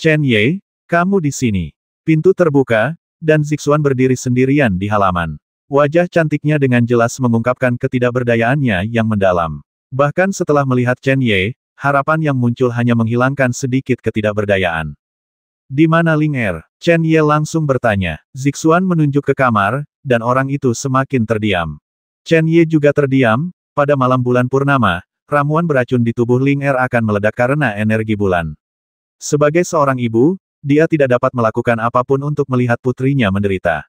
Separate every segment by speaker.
Speaker 1: Chen Ye, kamu di sini. Pintu terbuka, dan Zixuan berdiri sendirian di halaman. Wajah cantiknya dengan jelas mengungkapkan ketidakberdayaannya yang mendalam. Bahkan setelah melihat Chen Ye, harapan yang muncul hanya menghilangkan sedikit ketidakberdayaan. Di mana Ling Er? Chen Ye langsung bertanya. Zixuan menunjuk ke kamar, dan orang itu semakin terdiam. Chen Ye juga terdiam, pada malam bulan purnama, ramuan beracun di tubuh Ling Er akan meledak karena energi bulan. Sebagai seorang ibu, dia tidak dapat melakukan apapun untuk melihat putrinya menderita.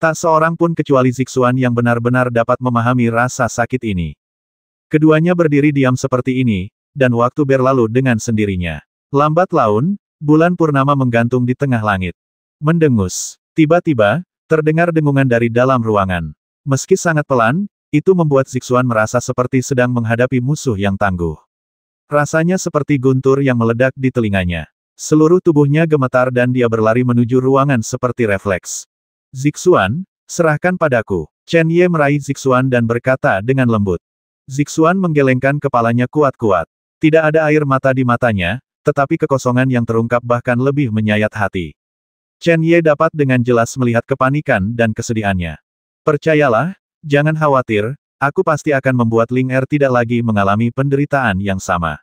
Speaker 1: Tak seorang pun kecuali Zixuan yang benar-benar dapat memahami rasa sakit ini. Keduanya berdiri diam seperti ini, dan waktu berlalu dengan sendirinya. Lambat laun, bulan purnama menggantung di tengah langit. Mendengus. Tiba-tiba, terdengar dengungan dari dalam ruangan. Meski sangat pelan, itu membuat Zixuan merasa seperti sedang menghadapi musuh yang tangguh. Rasanya seperti guntur yang meledak di telinganya. Seluruh tubuhnya gemetar dan dia berlari menuju ruangan seperti refleks. Zixuan, serahkan padaku. Chen Ye meraih Zixuan dan berkata dengan lembut. Zixuan menggelengkan kepalanya kuat-kuat. Tidak ada air mata di matanya, tetapi kekosongan yang terungkap bahkan lebih menyayat hati. Chen Ye dapat dengan jelas melihat kepanikan dan kesedihannya. Percayalah, jangan khawatir, Aku pasti akan membuat Ling Er tidak lagi mengalami penderitaan yang sama.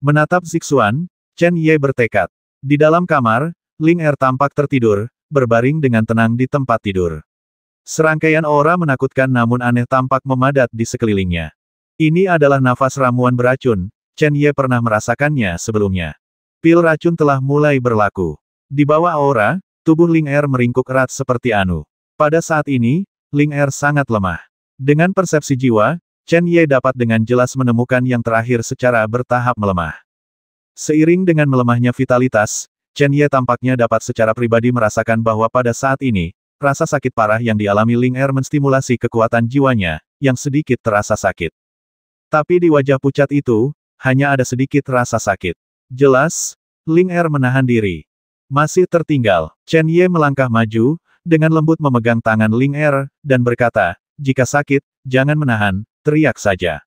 Speaker 1: Menatap Zixuan, Chen Ye bertekad. Di dalam kamar, Ling Er tampak tertidur, berbaring dengan tenang di tempat tidur. Serangkaian aura menakutkan namun aneh tampak memadat di sekelilingnya. Ini adalah nafas ramuan beracun, Chen Ye pernah merasakannya sebelumnya. Pil racun telah mulai berlaku. Di bawah aura, tubuh Ling Er meringkuk erat seperti anu. Pada saat ini, Ling Er sangat lemah. Dengan persepsi jiwa, Chen Ye dapat dengan jelas menemukan yang terakhir secara bertahap melemah. Seiring dengan melemahnya vitalitas, Chen Ye tampaknya dapat secara pribadi merasakan bahwa pada saat ini, rasa sakit parah yang dialami Ling Er menstimulasi kekuatan jiwanya, yang sedikit terasa sakit. Tapi di wajah pucat itu, hanya ada sedikit rasa sakit. Jelas, Ling Er menahan diri. Masih tertinggal, Chen Ye melangkah maju, dengan lembut memegang tangan Ling Er, dan berkata, jika sakit, jangan menahan, teriak saja.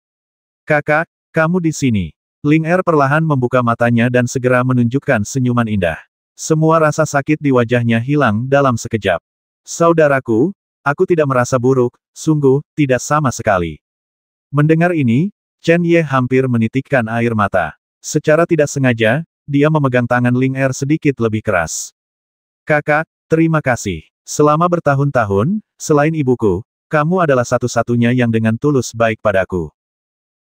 Speaker 1: Kakak, kamu di sini. Ling Er perlahan membuka matanya dan segera menunjukkan senyuman indah. Semua rasa sakit di wajahnya hilang dalam sekejap. Saudaraku, aku tidak merasa buruk, sungguh, tidak sama sekali. Mendengar ini, Chen Ye hampir menitikkan air mata. Secara tidak sengaja, dia memegang tangan Ling Er sedikit lebih keras. Kakak, terima kasih. Selama bertahun-tahun, selain ibuku, kamu adalah satu-satunya yang dengan tulus baik padaku.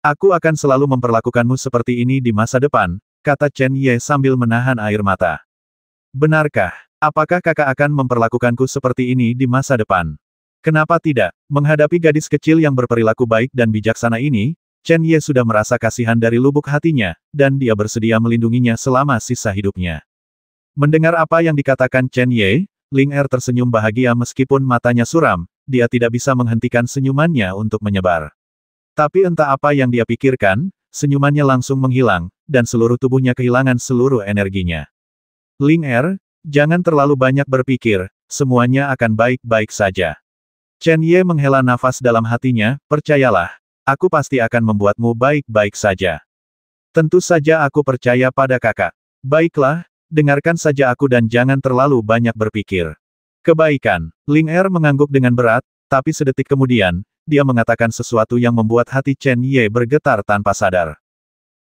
Speaker 1: Aku akan selalu memperlakukanmu seperti ini di masa depan, kata Chen Ye sambil menahan air mata. Benarkah? Apakah kakak akan memperlakukanku seperti ini di masa depan? Kenapa tidak? Menghadapi gadis kecil yang berperilaku baik dan bijaksana ini, Chen Ye sudah merasa kasihan dari lubuk hatinya, dan dia bersedia melindunginya selama sisa hidupnya. Mendengar apa yang dikatakan Chen Ye, Ling Er tersenyum bahagia meskipun matanya suram, dia tidak bisa menghentikan senyumannya untuk menyebar. Tapi entah apa yang dia pikirkan, senyumannya langsung menghilang, dan seluruh tubuhnya kehilangan seluruh energinya. Ling Er, jangan terlalu banyak berpikir, semuanya akan baik-baik saja. Chen Ye menghela nafas dalam hatinya, percayalah, aku pasti akan membuatmu baik-baik saja. Tentu saja aku percaya pada kakak. Baiklah, dengarkan saja aku dan jangan terlalu banyak berpikir. Kebaikan. Ling Er mengangguk dengan berat, tapi sedetik kemudian, dia mengatakan sesuatu yang membuat hati Chen Ye bergetar tanpa sadar.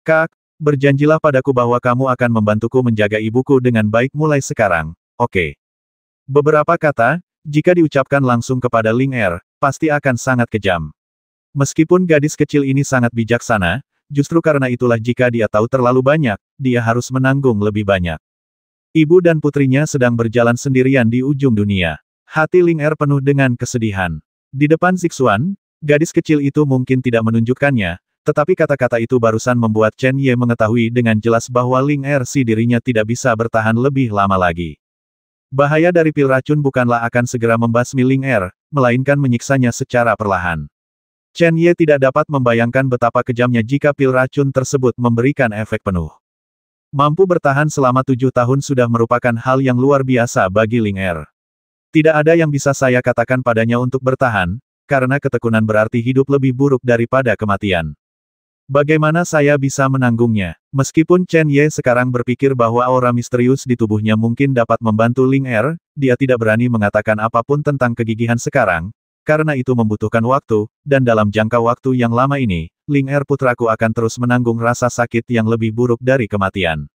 Speaker 1: Kak, berjanjilah padaku bahwa kamu akan membantuku menjaga ibuku dengan baik mulai sekarang, oke. Okay. Beberapa kata, jika diucapkan langsung kepada Ling Er, pasti akan sangat kejam. Meskipun gadis kecil ini sangat bijaksana, justru karena itulah jika dia tahu terlalu banyak, dia harus menanggung lebih banyak. Ibu dan putrinya sedang berjalan sendirian di ujung dunia. Hati Ling Er penuh dengan kesedihan. Di depan Zixuan, gadis kecil itu mungkin tidak menunjukkannya, tetapi kata-kata itu barusan membuat Chen Ye mengetahui dengan jelas bahwa Ling Er si dirinya tidak bisa bertahan lebih lama lagi. Bahaya dari pil racun bukanlah akan segera membasmi Ling Er, melainkan menyiksanya secara perlahan. Chen Ye tidak dapat membayangkan betapa kejamnya jika pil racun tersebut memberikan efek penuh. Mampu bertahan selama tujuh tahun sudah merupakan hal yang luar biasa bagi Ling Er. Tidak ada yang bisa saya katakan padanya untuk bertahan, karena ketekunan berarti hidup lebih buruk daripada kematian. Bagaimana saya bisa menanggungnya? Meskipun Chen Ye sekarang berpikir bahwa aura misterius di tubuhnya mungkin dapat membantu Ling Er, dia tidak berani mengatakan apapun tentang kegigihan sekarang, karena itu membutuhkan waktu, dan dalam jangka waktu yang lama ini, Ling Er putraku akan terus menanggung rasa sakit yang lebih buruk dari kematian.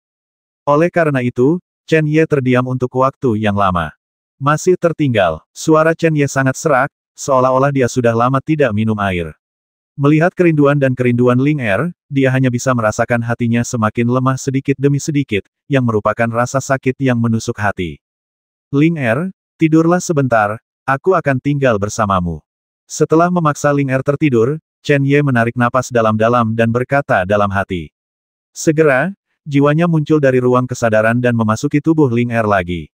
Speaker 1: Oleh karena itu, Chen Ye terdiam untuk waktu yang lama. Masih tertinggal, suara Chen Ye sangat serak, seolah-olah dia sudah lama tidak minum air. Melihat kerinduan dan kerinduan Ling Er, dia hanya bisa merasakan hatinya semakin lemah sedikit demi sedikit, yang merupakan rasa sakit yang menusuk hati. Ling Er, tidurlah sebentar, Aku akan tinggal bersamamu. Setelah memaksa Ling Er tertidur, Chen Ye menarik napas dalam-dalam dan berkata dalam hati. Segera, jiwanya muncul dari ruang kesadaran dan memasuki tubuh Ling Er lagi.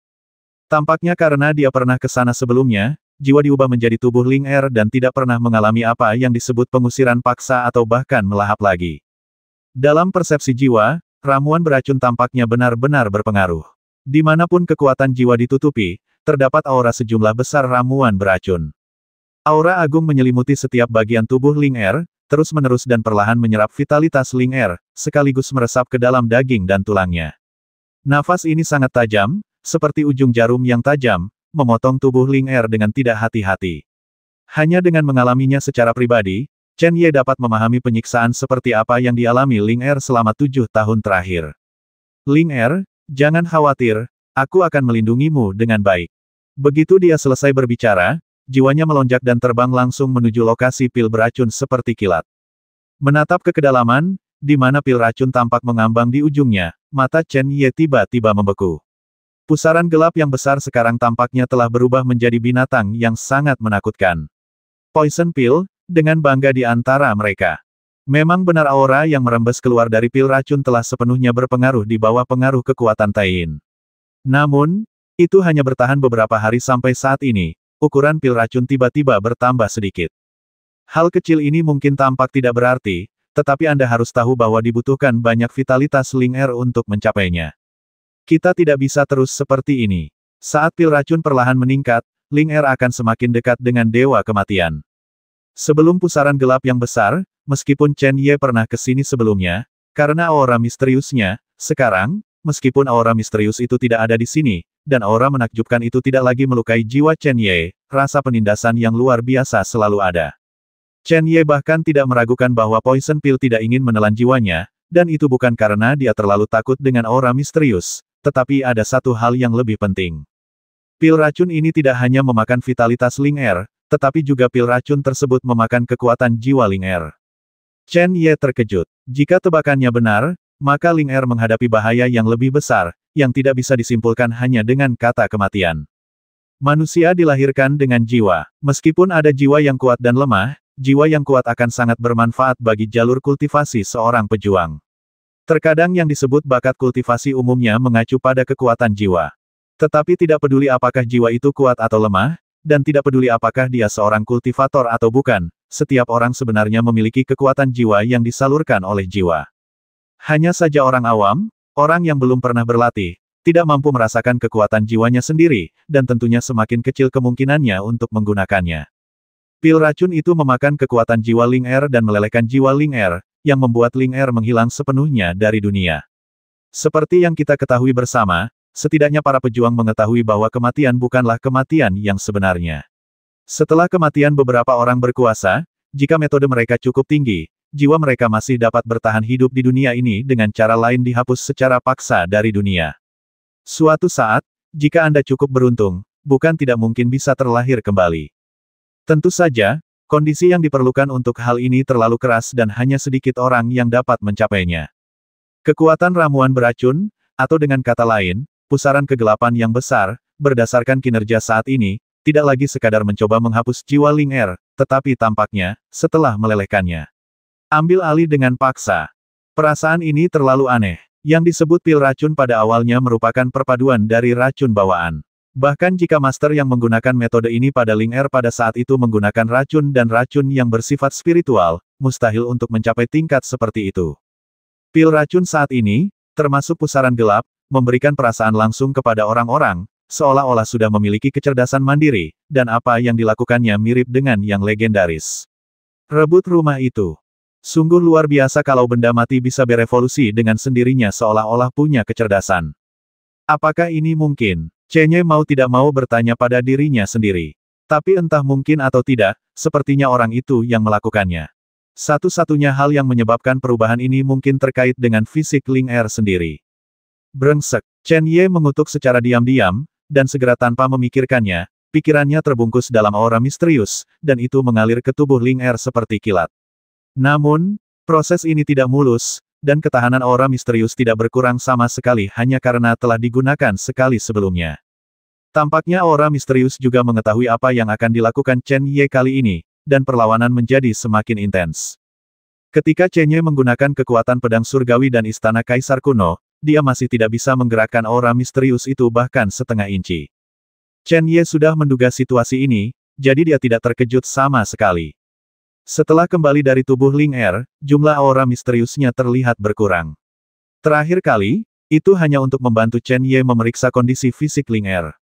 Speaker 1: Tampaknya karena dia pernah ke sana sebelumnya, jiwa diubah menjadi tubuh Ling Er dan tidak pernah mengalami apa yang disebut pengusiran paksa atau bahkan melahap lagi. Dalam persepsi jiwa, ramuan beracun tampaknya benar-benar berpengaruh. Dimanapun kekuatan jiwa ditutupi, terdapat aura sejumlah besar ramuan beracun. Aura agung menyelimuti setiap bagian tubuh Ling Er, terus-menerus dan perlahan menyerap vitalitas Ling Er, sekaligus meresap ke dalam daging dan tulangnya. Nafas ini sangat tajam, seperti ujung jarum yang tajam, memotong tubuh Ling Er dengan tidak hati-hati. Hanya dengan mengalaminya secara pribadi, Chen Ye dapat memahami penyiksaan seperti apa yang dialami Ling Er selama tujuh tahun terakhir. Ling Er, jangan khawatir, Aku akan melindungimu dengan baik. Begitu dia selesai berbicara, jiwanya melonjak dan terbang langsung menuju lokasi pil beracun seperti kilat. Menatap ke kedalaman, di mana pil racun tampak mengambang di ujungnya, mata Chen Ye tiba-tiba membeku. Pusaran gelap yang besar sekarang tampaknya telah berubah menjadi binatang yang sangat menakutkan. Poison Pill, dengan bangga di antara mereka. Memang benar aura yang merembes keluar dari pil racun telah sepenuhnya berpengaruh di bawah pengaruh kekuatan Tain. Namun, itu hanya bertahan beberapa hari sampai saat ini, ukuran pil racun tiba-tiba bertambah sedikit. Hal kecil ini mungkin tampak tidak berarti, tetapi Anda harus tahu bahwa dibutuhkan banyak vitalitas Ling Er untuk mencapainya. Kita tidak bisa terus seperti ini. Saat pil racun perlahan meningkat, Ling Er akan semakin dekat dengan Dewa Kematian. Sebelum pusaran gelap yang besar, meskipun Chen Ye pernah ke sini sebelumnya, karena aura misteriusnya, sekarang, meskipun aura misterius itu tidak ada di sini, dan aura menakjubkan itu tidak lagi melukai jiwa Chen Ye, rasa penindasan yang luar biasa selalu ada. Chen Ye bahkan tidak meragukan bahwa Poison Pill tidak ingin menelan jiwanya, dan itu bukan karena dia terlalu takut dengan aura misterius, tetapi ada satu hal yang lebih penting. Pil racun ini tidak hanya memakan vitalitas Ling Er, tetapi juga pil racun tersebut memakan kekuatan jiwa Ling Er. Chen Ye terkejut. Jika tebakannya benar, maka Ling Er menghadapi bahaya yang lebih besar, yang tidak bisa disimpulkan hanya dengan kata kematian. Manusia dilahirkan dengan jiwa. Meskipun ada jiwa yang kuat dan lemah, jiwa yang kuat akan sangat bermanfaat bagi jalur kultivasi seorang pejuang. Terkadang yang disebut bakat kultivasi umumnya mengacu pada kekuatan jiwa. Tetapi tidak peduli apakah jiwa itu kuat atau lemah, dan tidak peduli apakah dia seorang kultivator atau bukan, setiap orang sebenarnya memiliki kekuatan jiwa yang disalurkan oleh jiwa. Hanya saja orang awam, orang yang belum pernah berlatih, tidak mampu merasakan kekuatan jiwanya sendiri, dan tentunya semakin kecil kemungkinannya untuk menggunakannya. Pil racun itu memakan kekuatan jiwa Ling Er dan melelehkan jiwa Ling Er, yang membuat Ling Er menghilang sepenuhnya dari dunia. Seperti yang kita ketahui bersama, setidaknya para pejuang mengetahui bahwa kematian bukanlah kematian yang sebenarnya. Setelah kematian beberapa orang berkuasa, jika metode mereka cukup tinggi, jiwa mereka masih dapat bertahan hidup di dunia ini dengan cara lain dihapus secara paksa dari dunia. Suatu saat, jika Anda cukup beruntung, bukan tidak mungkin bisa terlahir kembali. Tentu saja, kondisi yang diperlukan untuk hal ini terlalu keras dan hanya sedikit orang yang dapat mencapainya. Kekuatan ramuan beracun, atau dengan kata lain, pusaran kegelapan yang besar, berdasarkan kinerja saat ini, tidak lagi sekadar mencoba menghapus jiwa Ling Er, tetapi tampaknya, setelah melelehkannya. Ambil alih dengan paksa. Perasaan ini terlalu aneh. Yang disebut pil racun pada awalnya merupakan perpaduan dari racun bawaan. Bahkan jika master yang menggunakan metode ini pada Ling Er pada saat itu menggunakan racun dan racun yang bersifat spiritual, mustahil untuk mencapai tingkat seperti itu. Pil racun saat ini, termasuk pusaran gelap, memberikan perasaan langsung kepada orang-orang, seolah-olah sudah memiliki kecerdasan mandiri, dan apa yang dilakukannya mirip dengan yang legendaris. Rebut rumah itu. Sungguh luar biasa kalau benda mati bisa berevolusi dengan sendirinya seolah-olah punya kecerdasan. Apakah ini mungkin? Chenye mau tidak mau bertanya pada dirinya sendiri. Tapi entah mungkin atau tidak, sepertinya orang itu yang melakukannya. Satu-satunya hal yang menyebabkan perubahan ini mungkin terkait dengan fisik Ling Er sendiri. Brengsek, Chen Ye mengutuk secara diam-diam, dan segera tanpa memikirkannya, pikirannya terbungkus dalam aura misterius, dan itu mengalir ke tubuh Ling Er seperti kilat. Namun, proses ini tidak mulus, dan ketahanan aura misterius tidak berkurang sama sekali hanya karena telah digunakan sekali sebelumnya. Tampaknya aura misterius juga mengetahui apa yang akan dilakukan Chen Ye kali ini, dan perlawanan menjadi semakin intens. Ketika Chen Ye menggunakan kekuatan pedang surgawi dan istana kaisar kuno, dia masih tidak bisa menggerakkan aura misterius itu bahkan setengah inci. Chen Ye sudah menduga situasi ini, jadi dia tidak terkejut sama sekali. Setelah kembali dari tubuh Ling Er, jumlah aura misteriusnya terlihat berkurang. Terakhir kali, itu hanya untuk membantu Chen Ye memeriksa kondisi fisik Ling Er.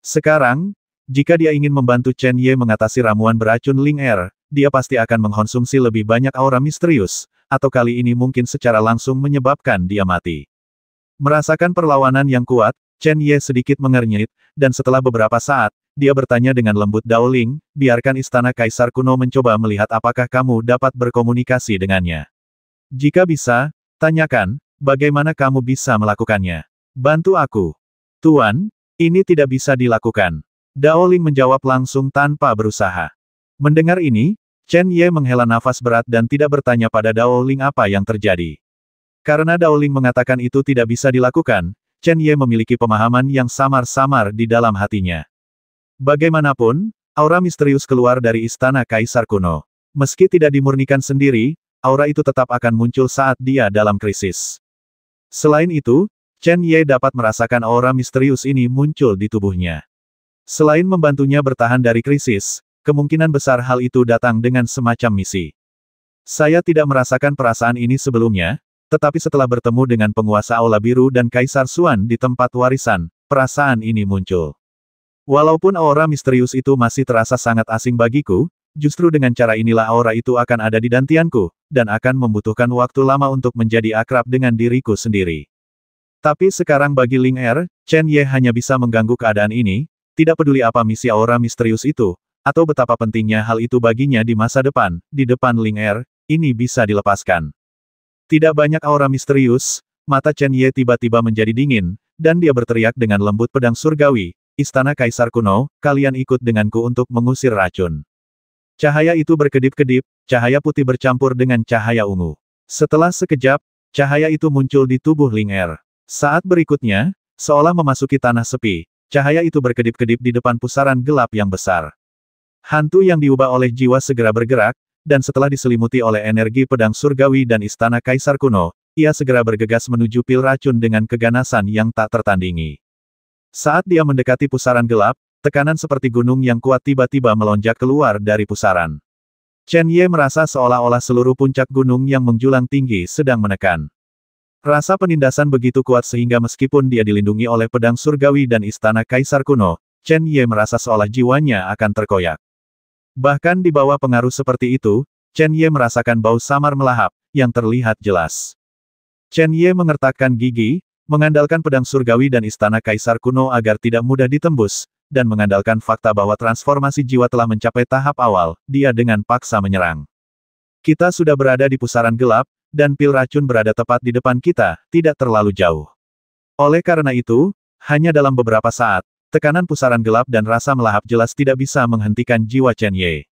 Speaker 1: Sekarang, jika dia ingin membantu Chen Ye mengatasi ramuan beracun Ling Er, dia pasti akan mengkonsumsi lebih banyak aura misterius, atau kali ini mungkin secara langsung menyebabkan dia mati. Merasakan perlawanan yang kuat, Chen Ye sedikit mengernyit, dan setelah beberapa saat, dia bertanya dengan lembut Ling, biarkan istana kaisar kuno mencoba melihat apakah kamu dapat berkomunikasi dengannya. Jika bisa, tanyakan, bagaimana kamu bisa melakukannya? Bantu aku. Tuan, ini tidak bisa dilakukan. Ling menjawab langsung tanpa berusaha. Mendengar ini, Chen Ye menghela nafas berat dan tidak bertanya pada Ling apa yang terjadi. Karena Ling mengatakan itu tidak bisa dilakukan, Chen Ye memiliki pemahaman yang samar-samar di dalam hatinya. Bagaimanapun, aura misterius keluar dari istana Kaisar kuno. Meski tidak dimurnikan sendiri, aura itu tetap akan muncul saat dia dalam krisis. Selain itu, Chen Ye dapat merasakan aura misterius ini muncul di tubuhnya. Selain membantunya bertahan dari krisis, kemungkinan besar hal itu datang dengan semacam misi. Saya tidak merasakan perasaan ini sebelumnya, tetapi setelah bertemu dengan penguasa Aula Biru dan Kaisar Suan di tempat warisan, perasaan ini muncul. Walaupun aura misterius itu masih terasa sangat asing bagiku, justru dengan cara inilah aura itu akan ada di dantianku, dan akan membutuhkan waktu lama untuk menjadi akrab dengan diriku sendiri. Tapi sekarang bagi Ling Er, Chen Ye hanya bisa mengganggu keadaan ini, tidak peduli apa misi aura misterius itu, atau betapa pentingnya hal itu baginya di masa depan, di depan Ling Er, ini bisa dilepaskan. Tidak banyak aura misterius, mata Chen Ye tiba-tiba menjadi dingin, dan dia berteriak dengan lembut pedang surgawi, Istana Kaisar kuno, kalian ikut denganku untuk mengusir racun. Cahaya itu berkedip-kedip, cahaya putih bercampur dengan cahaya ungu. Setelah sekejap, cahaya itu muncul di tubuh Ling Er. Saat berikutnya, seolah memasuki tanah sepi, cahaya itu berkedip-kedip di depan pusaran gelap yang besar. Hantu yang diubah oleh jiwa segera bergerak, dan setelah diselimuti oleh energi pedang surgawi dan istana kaisar kuno, ia segera bergegas menuju pil racun dengan keganasan yang tak tertandingi. Saat dia mendekati pusaran gelap, tekanan seperti gunung yang kuat tiba-tiba melonjak keluar dari pusaran. Chen Ye merasa seolah-olah seluruh puncak gunung yang menjulang tinggi sedang menekan. Rasa penindasan begitu kuat sehingga meskipun dia dilindungi oleh pedang surgawi dan istana kaisar kuno, Chen Ye merasa seolah jiwanya akan terkoyak. Bahkan di bawah pengaruh seperti itu, Chen Ye merasakan bau samar melahap, yang terlihat jelas. Chen Ye mengertakkan gigi, mengandalkan pedang surgawi dan istana kaisar kuno agar tidak mudah ditembus, dan mengandalkan fakta bahwa transformasi jiwa telah mencapai tahap awal, dia dengan paksa menyerang. Kita sudah berada di pusaran gelap, dan pil racun berada tepat di depan kita, tidak terlalu jauh. Oleh karena itu, hanya dalam beberapa saat, tekanan pusaran gelap dan rasa melahap jelas tidak bisa menghentikan jiwa Chen Ye.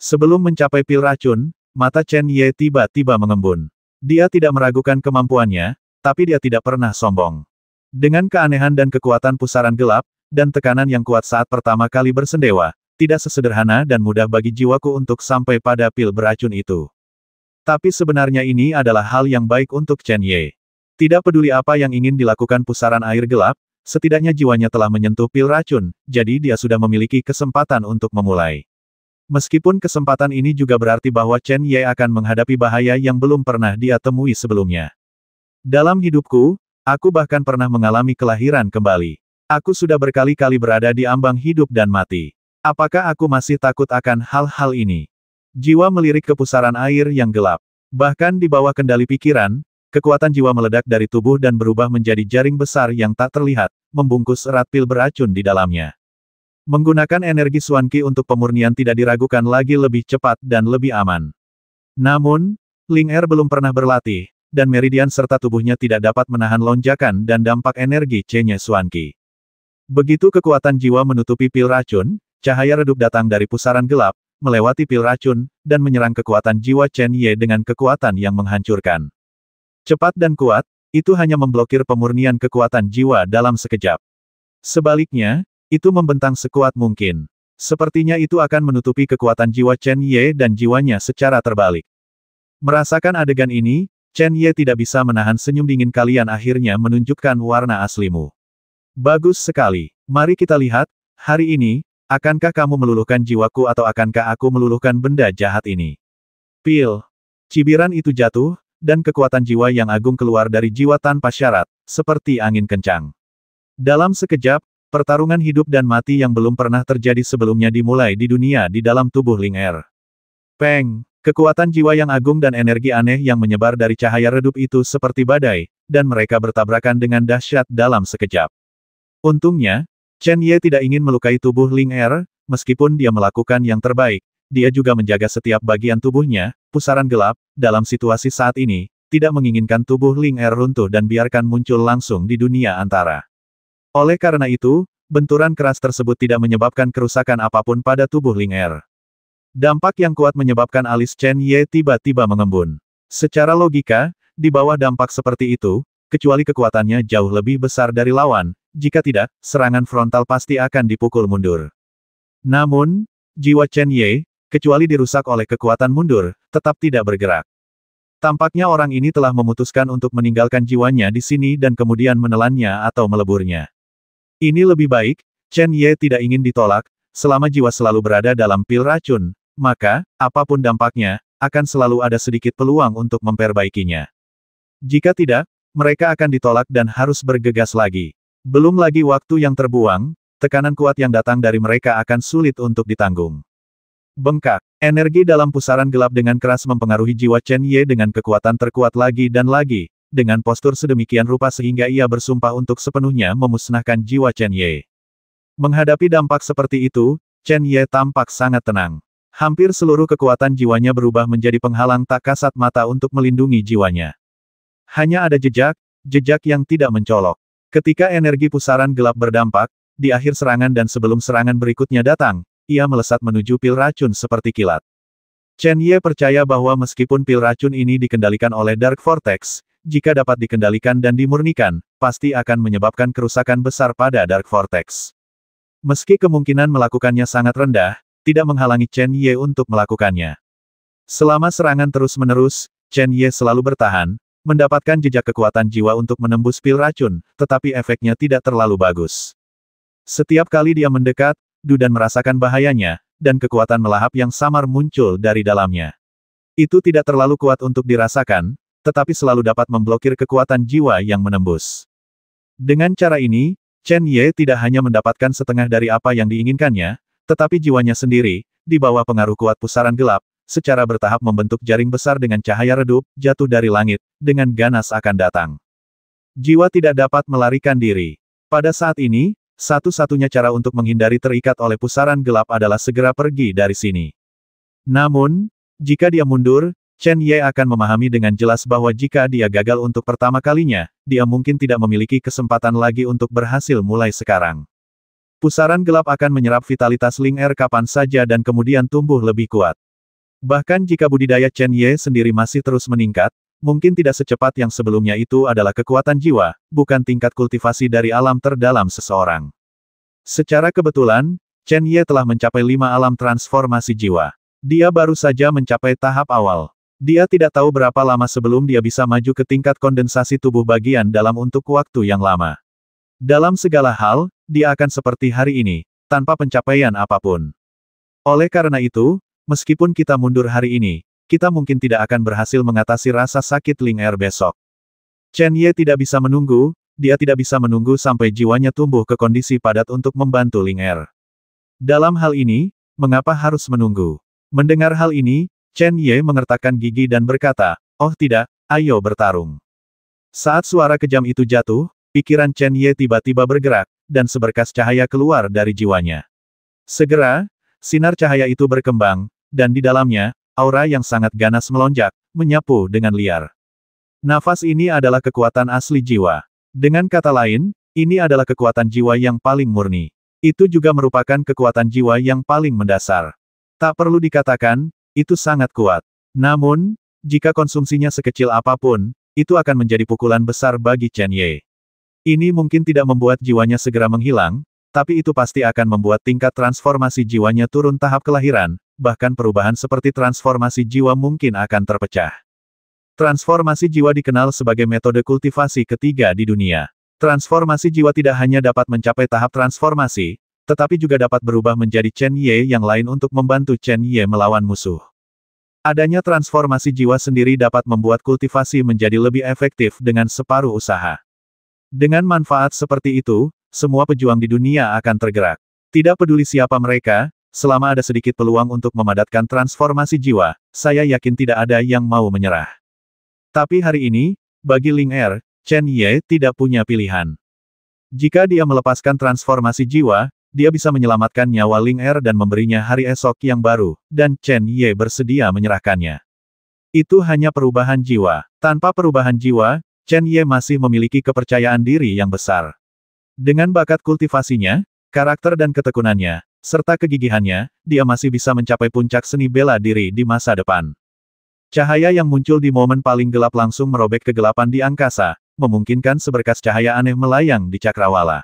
Speaker 1: Sebelum mencapai pil racun, mata Chen Ye tiba-tiba mengembun. Dia tidak meragukan kemampuannya, tapi dia tidak pernah sombong. Dengan keanehan dan kekuatan pusaran gelap, dan tekanan yang kuat saat pertama kali bersendewa, tidak sesederhana dan mudah bagi jiwaku untuk sampai pada pil beracun itu. Tapi sebenarnya ini adalah hal yang baik untuk Chen Ye. Tidak peduli apa yang ingin dilakukan pusaran air gelap, Setidaknya jiwanya telah menyentuh pil racun, jadi dia sudah memiliki kesempatan untuk memulai. Meskipun kesempatan ini juga berarti bahwa Chen Ye akan menghadapi bahaya yang belum pernah dia temui sebelumnya. Dalam hidupku, aku bahkan pernah mengalami kelahiran kembali. Aku sudah berkali-kali berada di ambang hidup dan mati. Apakah aku masih takut akan hal-hal ini? Jiwa melirik ke pusaran air yang gelap. Bahkan di bawah kendali pikiran, kekuatan jiwa meledak dari tubuh dan berubah menjadi jaring besar yang tak terlihat, membungkus erat pil beracun di dalamnya. Menggunakan energi Suanki untuk pemurnian tidak diragukan lagi lebih cepat dan lebih aman. Namun, Ling Er belum pernah berlatih, dan meridian serta tubuhnya tidak dapat menahan lonjakan dan dampak energi C-nya Suanki. Begitu kekuatan jiwa menutupi pil racun, cahaya redup datang dari pusaran gelap, melewati pil racun, dan menyerang kekuatan jiwa Chen Ye dengan kekuatan yang menghancurkan. Cepat dan kuat, itu hanya memblokir pemurnian kekuatan jiwa dalam sekejap. Sebaliknya, itu membentang sekuat mungkin. Sepertinya itu akan menutupi kekuatan jiwa Chen Ye dan jiwanya secara terbalik. Merasakan adegan ini, Chen Ye tidak bisa menahan senyum dingin kalian akhirnya menunjukkan warna aslimu. Bagus sekali. Mari kita lihat, hari ini, akankah kamu meluluhkan jiwaku atau akankah aku meluluhkan benda jahat ini? Pil. Cibiran itu jatuh, dan kekuatan jiwa yang agung keluar dari jiwa tanpa syarat, seperti angin kencang. Dalam sekejap, Pertarungan hidup dan mati yang belum pernah terjadi sebelumnya dimulai di dunia di dalam tubuh Ling Er. Peng! Kekuatan jiwa yang agung dan energi aneh yang menyebar dari cahaya redup itu seperti badai, dan mereka bertabrakan dengan dahsyat dalam sekejap. Untungnya, Chen Ye tidak ingin melukai tubuh Ling Er, meskipun dia melakukan yang terbaik, dia juga menjaga setiap bagian tubuhnya, pusaran gelap, dalam situasi saat ini, tidak menginginkan tubuh Ling Er runtuh dan biarkan muncul langsung di dunia antara. Oleh karena itu, benturan keras tersebut tidak menyebabkan kerusakan apapun pada tubuh Ling Er. Dampak yang kuat menyebabkan alis Chen Ye tiba-tiba mengembun. Secara logika, di bawah dampak seperti itu, kecuali kekuatannya jauh lebih besar dari lawan, jika tidak, serangan frontal pasti akan dipukul mundur. Namun, jiwa Chen Ye, kecuali dirusak oleh kekuatan mundur, tetap tidak bergerak. Tampaknya orang ini telah memutuskan untuk meninggalkan jiwanya di sini dan kemudian menelannya atau meleburnya. Ini lebih baik, Chen Ye tidak ingin ditolak, selama jiwa selalu berada dalam pil racun, maka, apapun dampaknya, akan selalu ada sedikit peluang untuk memperbaikinya. Jika tidak, mereka akan ditolak dan harus bergegas lagi. Belum lagi waktu yang terbuang, tekanan kuat yang datang dari mereka akan sulit untuk ditanggung. Bengkak, energi dalam pusaran gelap dengan keras mempengaruhi jiwa Chen Ye dengan kekuatan terkuat lagi dan lagi, dengan postur sedemikian rupa sehingga ia bersumpah untuk sepenuhnya memusnahkan jiwa Chen Ye. Menghadapi dampak seperti itu, Chen Ye tampak sangat tenang. Hampir seluruh kekuatan jiwanya berubah menjadi penghalang tak kasat mata untuk melindungi jiwanya. Hanya ada jejak, jejak yang tidak mencolok. Ketika energi pusaran gelap berdampak, di akhir serangan dan sebelum serangan berikutnya datang, ia melesat menuju pil racun seperti kilat. Chen Ye percaya bahwa meskipun pil racun ini dikendalikan oleh Dark Vortex, jika dapat dikendalikan dan dimurnikan, pasti akan menyebabkan kerusakan besar pada Dark Vortex. Meski kemungkinan melakukannya sangat rendah, tidak menghalangi Chen Ye untuk melakukannya. Selama serangan terus-menerus, Chen Ye selalu bertahan, mendapatkan jejak kekuatan jiwa untuk menembus pil racun, tetapi efeknya tidak terlalu bagus. Setiap kali dia mendekat, Dudan merasakan bahayanya, dan kekuatan melahap yang samar muncul dari dalamnya. Itu tidak terlalu kuat untuk dirasakan, tetapi selalu dapat memblokir kekuatan jiwa yang menembus. Dengan cara ini, Chen Ye tidak hanya mendapatkan setengah dari apa yang diinginkannya, tetapi jiwanya sendiri, di bawah pengaruh kuat pusaran gelap, secara bertahap membentuk jaring besar dengan cahaya redup, jatuh dari langit, dengan ganas akan datang. Jiwa tidak dapat melarikan diri. Pada saat ini, satu-satunya cara untuk menghindari terikat oleh pusaran gelap adalah segera pergi dari sini. Namun, jika dia mundur, Chen Ye akan memahami dengan jelas bahwa jika dia gagal untuk pertama kalinya, dia mungkin tidak memiliki kesempatan lagi untuk berhasil mulai sekarang. Pusaran gelap akan menyerap vitalitas Ling Er kapan saja dan kemudian tumbuh lebih kuat. Bahkan jika budidaya Chen Ye sendiri masih terus meningkat, mungkin tidak secepat yang sebelumnya itu adalah kekuatan jiwa, bukan tingkat kultivasi dari alam terdalam seseorang. Secara kebetulan, Chen Ye telah mencapai lima alam transformasi jiwa. Dia baru saja mencapai tahap awal. Dia tidak tahu berapa lama sebelum dia bisa maju ke tingkat kondensasi tubuh bagian dalam untuk waktu yang lama. Dalam segala hal, dia akan seperti hari ini, tanpa pencapaian apapun. Oleh karena itu, meskipun kita mundur hari ini, kita mungkin tidak akan berhasil mengatasi rasa sakit Ling Er besok. Chen Ye tidak bisa menunggu, dia tidak bisa menunggu sampai jiwanya tumbuh ke kondisi padat untuk membantu Ling Er. Dalam hal ini, mengapa harus menunggu? Mendengar hal ini, Chen Ye mengertakkan gigi dan berkata, Oh tidak, ayo bertarung. Saat suara kejam itu jatuh, Pikiran Chen Ye tiba-tiba bergerak, dan seberkas cahaya keluar dari jiwanya. Segera, sinar cahaya itu berkembang, dan di dalamnya, aura yang sangat ganas melonjak, menyapu dengan liar. Nafas ini adalah kekuatan asli jiwa. Dengan kata lain, ini adalah kekuatan jiwa yang paling murni. Itu juga merupakan kekuatan jiwa yang paling mendasar. Tak perlu dikatakan, itu sangat kuat. Namun, jika konsumsinya sekecil apapun, itu akan menjadi pukulan besar bagi Chen Ye. Ini mungkin tidak membuat jiwanya segera menghilang, tapi itu pasti akan membuat tingkat transformasi jiwanya turun tahap kelahiran, bahkan perubahan seperti transformasi jiwa mungkin akan terpecah. Transformasi jiwa dikenal sebagai metode kultivasi ketiga di dunia. Transformasi jiwa tidak hanya dapat mencapai tahap transformasi, tetapi juga dapat berubah menjadi Chen Ye yang lain untuk membantu Chen Ye melawan musuh. Adanya transformasi jiwa sendiri dapat membuat kultivasi menjadi lebih efektif dengan separuh usaha. Dengan manfaat seperti itu, semua pejuang di dunia akan tergerak. Tidak peduli siapa mereka, selama ada sedikit peluang untuk memadatkan transformasi jiwa, saya yakin tidak ada yang mau menyerah. Tapi hari ini, bagi Ling Er, Chen Ye tidak punya pilihan. Jika dia melepaskan transformasi jiwa, dia bisa menyelamatkan nyawa Ling Er dan memberinya hari esok yang baru, dan Chen Ye bersedia menyerahkannya. Itu hanya perubahan jiwa. Tanpa perubahan jiwa, Chen Ye masih memiliki kepercayaan diri yang besar. Dengan bakat kultivasinya, karakter dan ketekunannya, serta kegigihannya, dia masih bisa mencapai puncak seni bela diri di masa depan. Cahaya yang muncul di momen paling gelap langsung merobek kegelapan di angkasa, memungkinkan seberkas cahaya aneh melayang di cakrawala.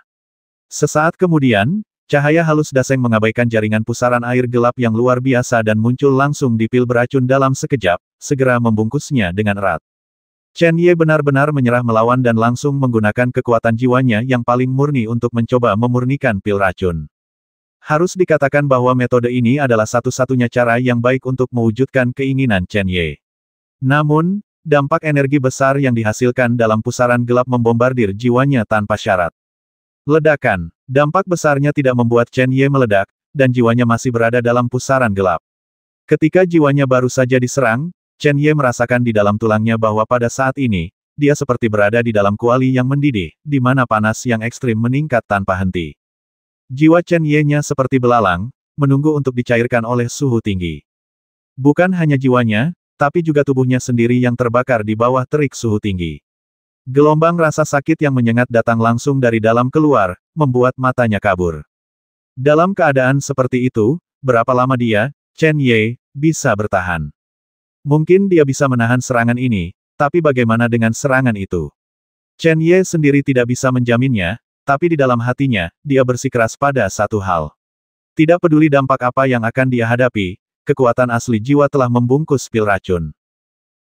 Speaker 1: Sesaat kemudian, cahaya halus daseng mengabaikan jaringan pusaran air gelap yang luar biasa dan muncul langsung di pil beracun dalam sekejap, segera membungkusnya dengan erat. Chen Ye benar-benar menyerah melawan dan langsung menggunakan kekuatan jiwanya yang paling murni untuk mencoba memurnikan pil racun. Harus dikatakan bahwa metode ini adalah satu-satunya cara yang baik untuk mewujudkan keinginan Chen Ye. Namun, dampak energi besar yang dihasilkan dalam pusaran gelap membombardir jiwanya tanpa syarat. Ledakan, dampak besarnya tidak membuat Chen Ye meledak, dan jiwanya masih berada dalam pusaran gelap. Ketika jiwanya baru saja diserang, Chen Ye merasakan di dalam tulangnya bahwa pada saat ini, dia seperti berada di dalam kuali yang mendidih, di mana panas yang ekstrim meningkat tanpa henti. Jiwa Chen Ye-nya seperti belalang, menunggu untuk dicairkan oleh suhu tinggi. Bukan hanya jiwanya, tapi juga tubuhnya sendiri yang terbakar di bawah terik suhu tinggi. Gelombang rasa sakit yang menyengat datang langsung dari dalam keluar, membuat matanya kabur. Dalam keadaan seperti itu, berapa lama dia, Chen Ye, bisa bertahan? Mungkin dia bisa menahan serangan ini, tapi bagaimana dengan serangan itu? Chen Ye sendiri tidak bisa menjaminnya, tapi di dalam hatinya, dia bersikeras pada satu hal. Tidak peduli dampak apa yang akan dia hadapi, kekuatan asli jiwa telah membungkus pil racun.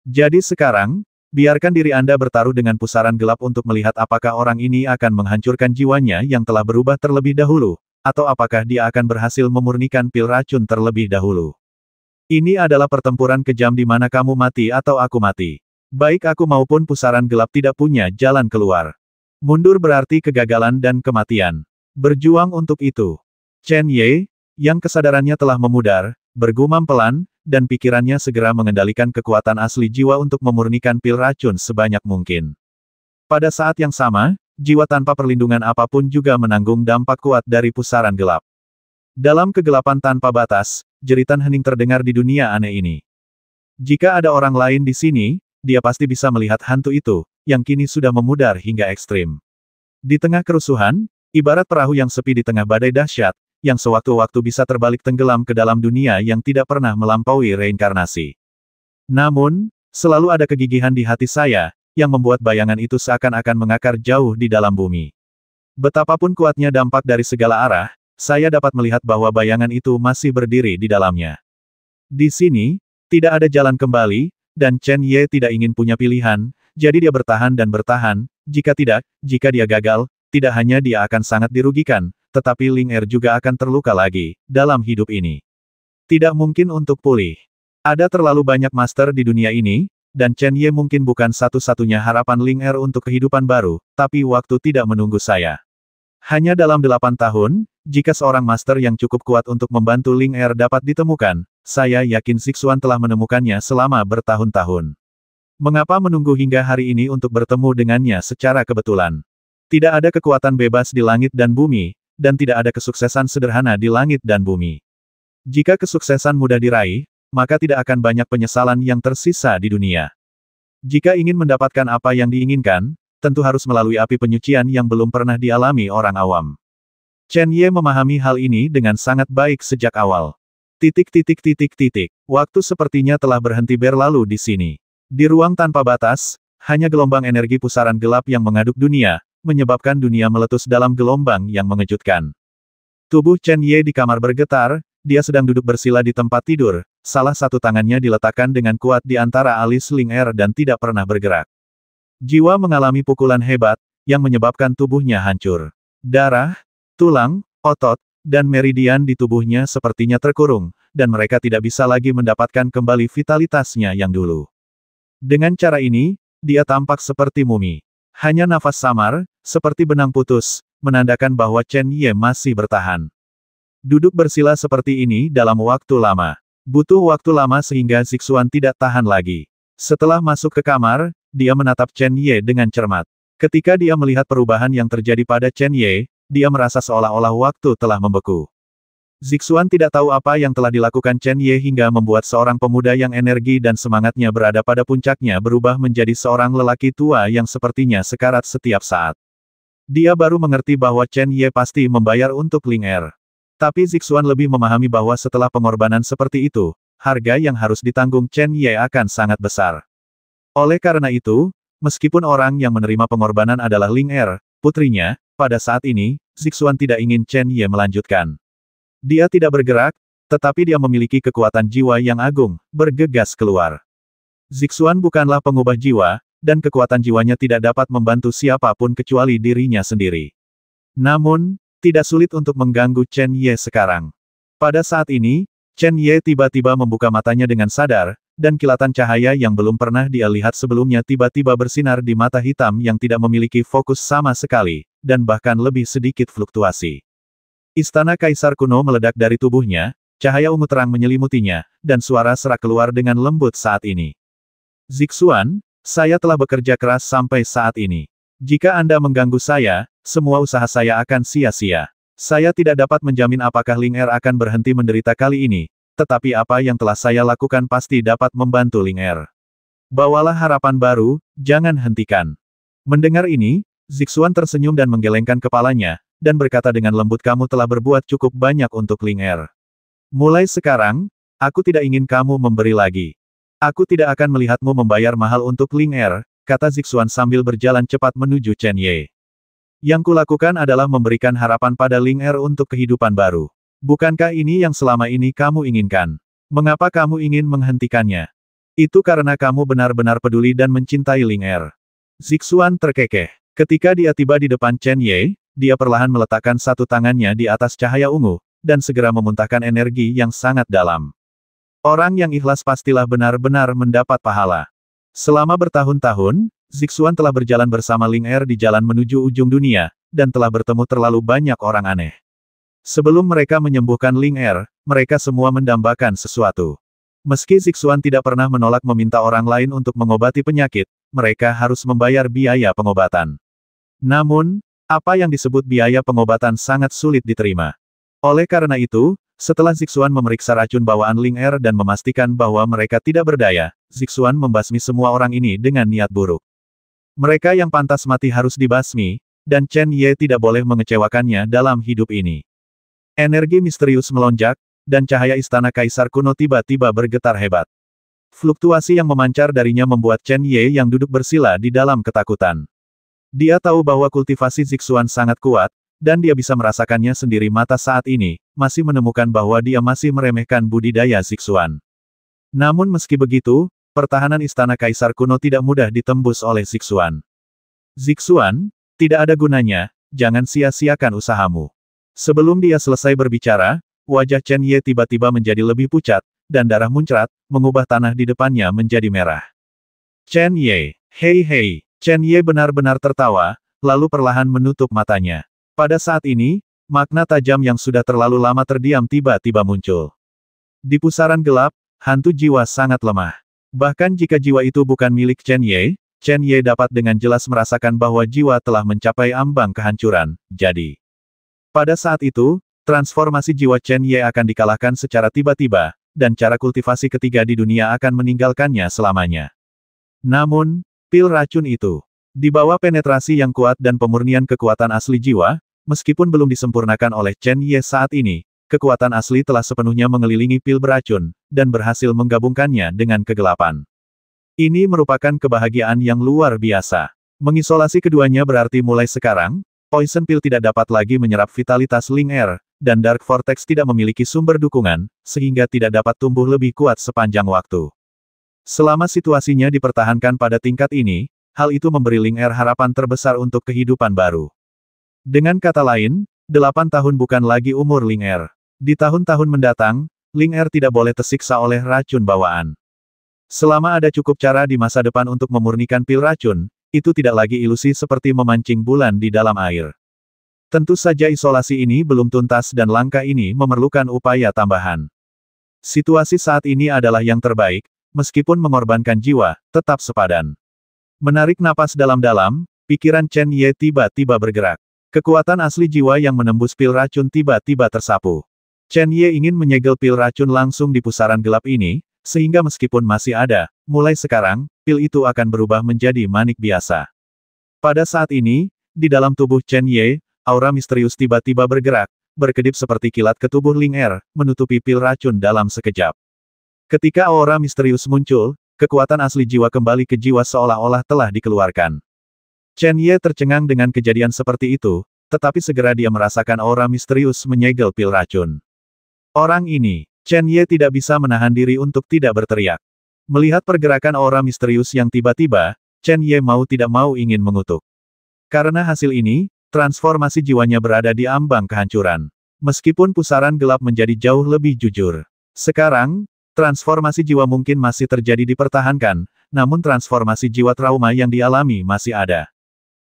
Speaker 1: Jadi sekarang, biarkan diri Anda bertaruh dengan pusaran gelap untuk melihat apakah orang ini akan menghancurkan jiwanya yang telah berubah terlebih dahulu, atau apakah dia akan berhasil memurnikan pil racun terlebih dahulu. Ini adalah pertempuran kejam di mana kamu mati atau aku mati. Baik aku maupun pusaran gelap tidak punya jalan keluar. Mundur berarti kegagalan dan kematian. Berjuang untuk itu. Chen Ye, yang kesadarannya telah memudar, bergumam pelan, dan pikirannya segera mengendalikan kekuatan asli jiwa untuk memurnikan pil racun sebanyak mungkin. Pada saat yang sama, jiwa tanpa perlindungan apapun juga menanggung dampak kuat dari pusaran gelap. Dalam kegelapan tanpa batas, jeritan hening terdengar di dunia aneh ini. Jika ada orang lain di sini, dia pasti bisa melihat hantu itu, yang kini sudah memudar hingga ekstrim. Di tengah kerusuhan, ibarat perahu yang sepi di tengah badai dahsyat, yang sewaktu-waktu bisa terbalik tenggelam ke dalam dunia yang tidak pernah melampaui reinkarnasi. Namun, selalu ada kegigihan di hati saya, yang membuat bayangan itu seakan-akan mengakar jauh di dalam bumi. Betapapun kuatnya dampak dari segala arah, saya dapat melihat bahwa bayangan itu masih berdiri di dalamnya. Di sini, tidak ada jalan kembali, dan Chen Ye tidak ingin punya pilihan, jadi dia bertahan dan bertahan, jika tidak, jika dia gagal, tidak hanya dia akan sangat dirugikan, tetapi Ling Er juga akan terluka lagi, dalam hidup ini. Tidak mungkin untuk pulih. Ada terlalu banyak master di dunia ini, dan Chen Ye mungkin bukan satu-satunya harapan Ling Er untuk kehidupan baru, tapi waktu tidak menunggu saya. Hanya dalam delapan tahun, jika seorang master yang cukup kuat untuk membantu Ling Er dapat ditemukan, saya yakin Siksuan telah menemukannya selama bertahun-tahun. Mengapa menunggu hingga hari ini untuk bertemu dengannya secara kebetulan? Tidak ada kekuatan bebas di langit dan bumi, dan tidak ada kesuksesan sederhana di langit dan bumi. Jika kesuksesan mudah diraih, maka tidak akan banyak penyesalan yang tersisa di dunia. Jika ingin mendapatkan apa yang diinginkan, tentu harus melalui api penyucian yang belum pernah dialami orang awam. Chen Ye memahami hal ini dengan sangat baik sejak awal. Titik titik titik titik, waktu sepertinya telah berhenti berlalu di sini. Di ruang tanpa batas, hanya gelombang energi pusaran gelap yang mengaduk dunia, menyebabkan dunia meletus dalam gelombang yang mengejutkan. Tubuh Chen Ye di kamar bergetar, dia sedang duduk bersila di tempat tidur, salah satu tangannya diletakkan dengan kuat di antara alis Ling Er dan tidak pernah bergerak. Jiwa mengalami pukulan hebat, yang menyebabkan tubuhnya hancur. Darah, Tulang, otot, dan meridian di tubuhnya sepertinya terkurung, dan mereka tidak bisa lagi mendapatkan kembali vitalitasnya yang dulu. Dengan cara ini, dia tampak seperti mumi. Hanya nafas samar, seperti benang putus, menandakan bahwa Chen Ye masih bertahan. Duduk bersila seperti ini dalam waktu lama. Butuh waktu lama sehingga Zixuan tidak tahan lagi. Setelah masuk ke kamar, dia menatap Chen Ye dengan cermat. Ketika dia melihat perubahan yang terjadi pada Chen Ye, dia merasa seolah-olah waktu telah membeku. Zixuan tidak tahu apa yang telah dilakukan Chen Ye hingga membuat seorang pemuda yang energi dan semangatnya berada pada puncaknya berubah menjadi seorang lelaki tua yang sepertinya sekarat setiap saat. Dia baru mengerti bahwa Chen Ye pasti membayar untuk Ling Er. Tapi Zixuan lebih memahami bahwa setelah pengorbanan seperti itu, harga yang harus ditanggung Chen Ye akan sangat besar. Oleh karena itu, meskipun orang yang menerima pengorbanan adalah Ling Er, Putrinya, pada saat ini, Zixuan tidak ingin Chen Ye melanjutkan. Dia tidak bergerak, tetapi dia memiliki kekuatan jiwa yang agung, bergegas keluar. Zixuan bukanlah pengubah jiwa, dan kekuatan jiwanya tidak dapat membantu siapapun kecuali dirinya sendiri. Namun, tidak sulit untuk mengganggu Chen Ye sekarang. Pada saat ini, Chen Ye tiba-tiba membuka matanya dengan sadar, dan kilatan cahaya yang belum pernah dia lihat sebelumnya tiba-tiba bersinar di mata hitam yang tidak memiliki fokus sama sekali, dan bahkan lebih sedikit fluktuasi. Istana Kaisar kuno meledak dari tubuhnya, cahaya ungu terang menyelimutinya, dan suara serak keluar dengan lembut saat ini. Zixuan, saya telah bekerja keras sampai saat ini. Jika Anda mengganggu saya, semua usaha saya akan sia-sia. Saya tidak dapat menjamin apakah Ling Er akan berhenti menderita kali ini, tetapi apa yang telah saya lakukan pasti dapat membantu Ling'er. Bawalah harapan baru, jangan hentikan. Mendengar ini, Zixuan tersenyum dan menggelengkan kepalanya, dan berkata dengan lembut kamu telah berbuat cukup banyak untuk Ling'er. Mulai sekarang, aku tidak ingin kamu memberi lagi. Aku tidak akan melihatmu membayar mahal untuk Ling'er." kata Zixuan sambil berjalan cepat menuju Chen Ye. Yang kulakukan adalah memberikan harapan pada Ling'er untuk kehidupan baru. Bukankah ini yang selama ini kamu inginkan? Mengapa kamu ingin menghentikannya? Itu karena kamu benar-benar peduli dan mencintai Ling Er. Zixuan terkekeh. Ketika dia tiba di depan Chen Ye, dia perlahan meletakkan satu tangannya di atas cahaya ungu, dan segera memuntahkan energi yang sangat dalam. Orang yang ikhlas pastilah benar-benar mendapat pahala. Selama bertahun-tahun, Zixuan telah berjalan bersama Ling Er di jalan menuju ujung dunia, dan telah bertemu terlalu banyak orang aneh. Sebelum mereka menyembuhkan Ling Er, mereka semua mendambakan sesuatu. Meski Zixuan tidak pernah menolak meminta orang lain untuk mengobati penyakit, mereka harus membayar biaya pengobatan. Namun, apa yang disebut biaya pengobatan sangat sulit diterima. Oleh karena itu, setelah Zixuan memeriksa racun bawaan Ling Er dan memastikan bahwa mereka tidak berdaya, Zixuan membasmi semua orang ini dengan niat buruk. Mereka yang pantas mati harus dibasmi, dan Chen Ye tidak boleh mengecewakannya dalam hidup ini. Energi misterius melonjak, dan cahaya istana Kaisar kuno tiba-tiba bergetar hebat. Fluktuasi yang memancar darinya membuat Chen Ye yang duduk bersila di dalam ketakutan. Dia tahu bahwa kultivasi Zixuan sangat kuat, dan dia bisa merasakannya sendiri mata saat ini, masih menemukan bahwa dia masih meremehkan budidaya Zixuan. Namun meski begitu, pertahanan istana Kaisar kuno tidak mudah ditembus oleh Zixuan. Zixuan, tidak ada gunanya, jangan sia-siakan usahamu. Sebelum dia selesai berbicara, wajah Chen Ye tiba-tiba menjadi lebih pucat, dan darah muncrat, mengubah tanah di depannya menjadi merah. Chen Ye, hei hei, Chen Ye benar-benar tertawa, lalu perlahan menutup matanya. Pada saat ini, makna tajam yang sudah terlalu lama terdiam tiba-tiba muncul. Di pusaran gelap, hantu jiwa sangat lemah. Bahkan jika jiwa itu bukan milik Chen Ye, Chen Ye dapat dengan jelas merasakan bahwa jiwa telah mencapai ambang kehancuran, jadi... Pada saat itu, transformasi jiwa Chen Ye akan dikalahkan secara tiba-tiba, dan cara kultivasi ketiga di dunia akan meninggalkannya selamanya. Namun, pil racun itu, di bawah penetrasi yang kuat dan pemurnian kekuatan asli jiwa, meskipun belum disempurnakan oleh Chen Ye saat ini, kekuatan asli telah sepenuhnya mengelilingi pil beracun, dan berhasil menggabungkannya dengan kegelapan. Ini merupakan kebahagiaan yang luar biasa. Mengisolasi keduanya berarti mulai sekarang, Poison Pill tidak dapat lagi menyerap vitalitas Ling Er, dan Dark Vortex tidak memiliki sumber dukungan, sehingga tidak dapat tumbuh lebih kuat sepanjang waktu. Selama situasinya dipertahankan pada tingkat ini, hal itu memberi Ling Er harapan terbesar untuk kehidupan baru. Dengan kata lain, delapan tahun bukan lagi umur Ling Er. Di tahun-tahun mendatang, Ling Er tidak boleh tersiksa oleh racun bawaan. Selama ada cukup cara di masa depan untuk memurnikan pil racun, itu tidak lagi ilusi seperti memancing bulan di dalam air. Tentu saja isolasi ini belum tuntas dan langkah ini memerlukan upaya tambahan. Situasi saat ini adalah yang terbaik, meskipun mengorbankan jiwa, tetap sepadan. Menarik napas dalam-dalam, pikiran Chen Ye tiba-tiba bergerak. Kekuatan asli jiwa yang menembus pil racun tiba-tiba tersapu. Chen Ye ingin menyegel pil racun langsung di pusaran gelap ini, sehingga meskipun masih ada, mulai sekarang, pil itu akan berubah menjadi manik biasa. Pada saat ini, di dalam tubuh Chen Ye, aura misterius tiba-tiba bergerak, berkedip seperti kilat ke tubuh Ling Er, menutupi pil racun dalam sekejap. Ketika aura misterius muncul, kekuatan asli jiwa kembali ke jiwa seolah-olah telah dikeluarkan. Chen Ye tercengang dengan kejadian seperti itu, tetapi segera dia merasakan aura misterius menyegel pil racun. Orang ini, Chen Ye tidak bisa menahan diri untuk tidak berteriak. Melihat pergerakan aura misterius yang tiba-tiba, Chen Ye mau tidak mau ingin mengutuk. Karena hasil ini, transformasi jiwanya berada di ambang kehancuran. Meskipun pusaran gelap menjadi jauh lebih jujur. Sekarang, transformasi jiwa mungkin masih terjadi dipertahankan, namun transformasi jiwa trauma yang dialami masih ada.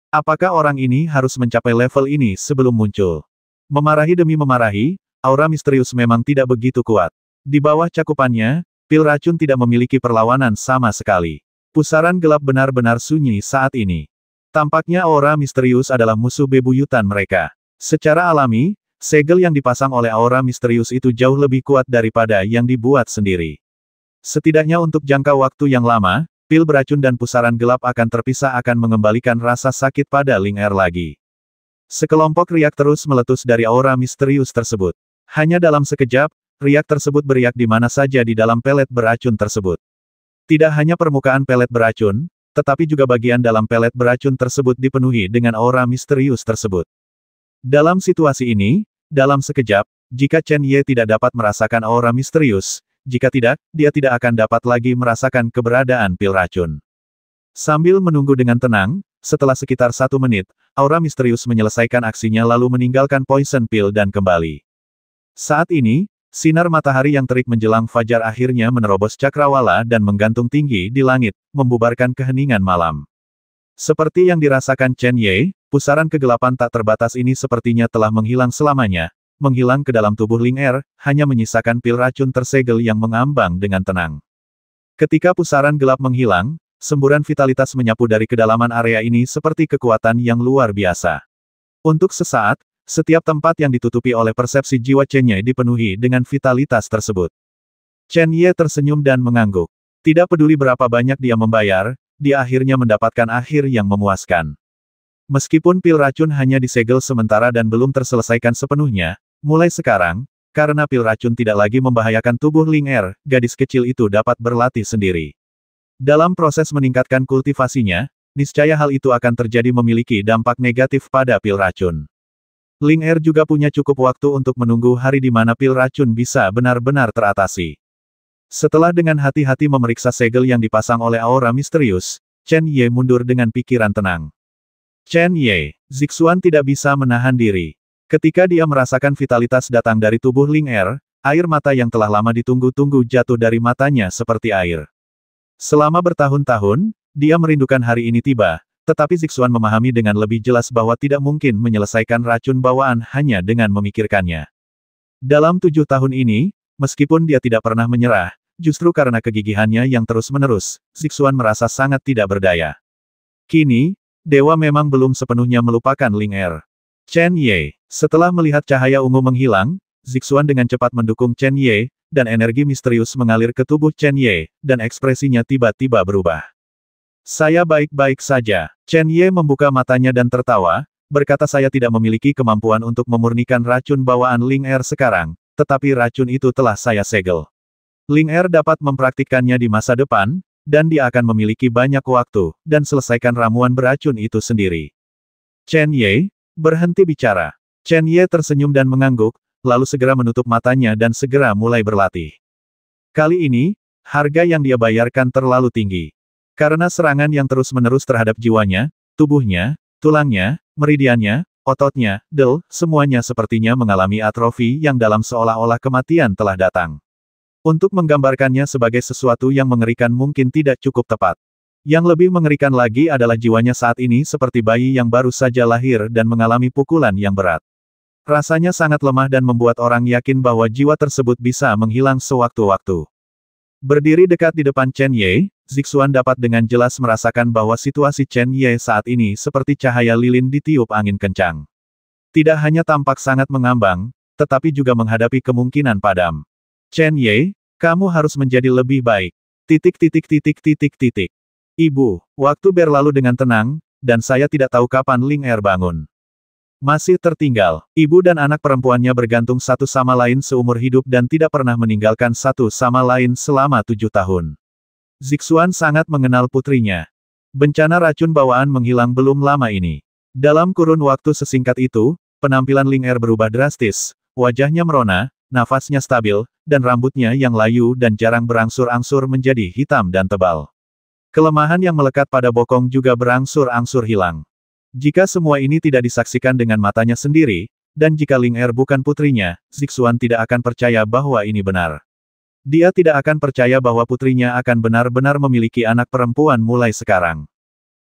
Speaker 1: Apakah orang ini harus mencapai level ini sebelum muncul? Memarahi demi memarahi, Aura misterius memang tidak begitu kuat. Di bawah cakupannya, pil racun tidak memiliki perlawanan sama sekali. Pusaran gelap benar-benar sunyi saat ini. Tampaknya aura misterius adalah musuh bebuyutan mereka. Secara alami, segel yang dipasang oleh aura misterius itu jauh lebih kuat daripada yang dibuat sendiri. Setidaknya untuk jangka waktu yang lama, pil beracun dan pusaran gelap akan terpisah akan mengembalikan rasa sakit pada Ling Er lagi. Sekelompok riak terus meletus dari aura misterius tersebut. Hanya dalam sekejap, riak tersebut beriak di mana saja di dalam pelet beracun tersebut. Tidak hanya permukaan pelet beracun, tetapi juga bagian dalam pelet beracun tersebut dipenuhi dengan aura misterius tersebut. Dalam situasi ini, dalam sekejap, jika Chen Ye tidak dapat merasakan aura misterius, jika tidak, dia tidak akan dapat lagi merasakan keberadaan pil racun. Sambil menunggu dengan tenang, setelah sekitar satu menit, aura misterius menyelesaikan aksinya lalu meninggalkan poison pil dan kembali. Saat ini, sinar matahari yang terik menjelang fajar akhirnya menerobos cakrawala dan menggantung tinggi di langit, membubarkan keheningan malam. Seperti yang dirasakan Chen Ye, pusaran kegelapan tak terbatas ini sepertinya telah menghilang selamanya, menghilang ke dalam tubuh Ling Er, hanya menyisakan pil racun tersegel yang mengambang dengan tenang. Ketika pusaran gelap menghilang, semburan vitalitas menyapu dari kedalaman area ini seperti kekuatan yang luar biasa. Untuk sesaat, setiap tempat yang ditutupi oleh persepsi jiwa Chen Ye dipenuhi dengan vitalitas tersebut. Chen Ye tersenyum dan mengangguk. Tidak peduli berapa banyak dia membayar, dia akhirnya mendapatkan akhir yang memuaskan. Meskipun pil racun hanya disegel sementara dan belum terselesaikan sepenuhnya, mulai sekarang, karena pil racun tidak lagi membahayakan tubuh Ling Er, gadis kecil itu dapat berlatih sendiri. Dalam proses meningkatkan kultivasinya, niscaya hal itu akan terjadi memiliki dampak negatif pada pil racun. Ling Er juga punya cukup waktu untuk menunggu hari di mana pil racun bisa benar-benar teratasi. Setelah dengan hati-hati memeriksa segel yang dipasang oleh aura misterius, Chen Ye mundur dengan pikiran tenang. Chen Ye, Zixuan tidak bisa menahan diri. Ketika dia merasakan vitalitas datang dari tubuh Ling Er, air mata yang telah lama ditunggu-tunggu jatuh dari matanya seperti air. Selama bertahun-tahun, dia merindukan hari ini tiba, tetapi Zixuan memahami dengan lebih jelas bahwa tidak mungkin menyelesaikan racun bawaan hanya dengan memikirkannya. Dalam tujuh tahun ini, meskipun dia tidak pernah menyerah, justru karena kegigihannya yang terus-menerus, Zixuan merasa sangat tidak berdaya. Kini, Dewa memang belum sepenuhnya melupakan Ling Er. Chen Ye, setelah melihat cahaya ungu menghilang, Zixuan dengan cepat mendukung Chen Ye, dan energi misterius mengalir ke tubuh Chen Ye, dan ekspresinya tiba-tiba berubah. Saya baik-baik saja. Chen Ye membuka matanya dan tertawa, berkata saya tidak memiliki kemampuan untuk memurnikan racun bawaan Ling Er sekarang, tetapi racun itu telah saya segel. Ling Er dapat mempraktikkannya di masa depan, dan dia akan memiliki banyak waktu, dan selesaikan ramuan beracun itu sendiri. Chen Ye, berhenti bicara. Chen Ye tersenyum dan mengangguk, lalu segera menutup matanya dan segera mulai berlatih. Kali ini, harga yang dia bayarkan terlalu tinggi. Karena serangan yang terus-menerus terhadap jiwanya, tubuhnya, tulangnya, meridiannya, ototnya, del, semuanya sepertinya mengalami atrofi yang dalam seolah-olah kematian telah datang. Untuk menggambarkannya sebagai sesuatu yang mengerikan mungkin tidak cukup tepat. Yang lebih mengerikan lagi adalah jiwanya saat ini seperti bayi yang baru saja lahir dan mengalami pukulan yang berat. Rasanya sangat lemah dan membuat orang yakin bahwa jiwa tersebut bisa menghilang sewaktu-waktu. Berdiri dekat di depan Chen Ye, Zixuan dapat dengan jelas merasakan bahwa situasi Chen Ye saat ini seperti cahaya lilin ditiup angin kencang. Tidak hanya tampak sangat mengambang, tetapi juga menghadapi kemungkinan padam. Chen Ye, kamu harus menjadi lebih baik. Titik titik titik titik titik. Ibu, waktu berlalu dengan tenang, dan saya tidak tahu kapan Ling Er bangun. Masih tertinggal, ibu dan anak perempuannya bergantung satu sama lain seumur hidup dan tidak pernah meninggalkan satu sama lain selama tujuh tahun. Zixuan sangat mengenal putrinya. Bencana racun bawaan menghilang belum lama ini. Dalam kurun waktu sesingkat itu, penampilan Ling Er berubah drastis, wajahnya merona, nafasnya stabil, dan rambutnya yang layu dan jarang berangsur-angsur menjadi hitam dan tebal. Kelemahan yang melekat pada bokong juga berangsur-angsur hilang. Jika semua ini tidak disaksikan dengan matanya sendiri, dan jika Ling Er bukan putrinya, Zixuan tidak akan percaya bahwa ini benar. Dia tidak akan percaya bahwa putrinya akan benar-benar memiliki anak perempuan mulai sekarang.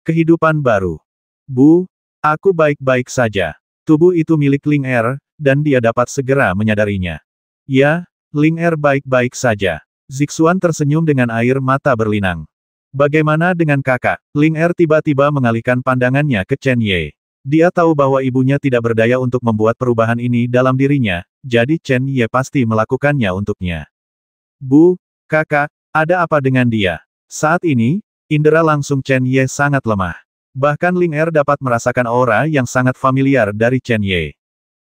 Speaker 1: Kehidupan baru. Bu, aku baik-baik saja. Tubuh itu milik Ling Er, dan dia dapat segera menyadarinya. Ya, Ling Er baik-baik saja. Zixuan tersenyum dengan air mata berlinang. Bagaimana dengan kakak? Ling Er tiba-tiba mengalihkan pandangannya ke Chen Ye. Dia tahu bahwa ibunya tidak berdaya untuk membuat perubahan ini dalam dirinya, jadi Chen Ye pasti melakukannya untuknya. Bu, kakak, ada apa dengan dia? Saat ini, indera langsung Chen Ye sangat lemah. Bahkan Ling Er dapat merasakan aura yang sangat familiar dari Chen Ye.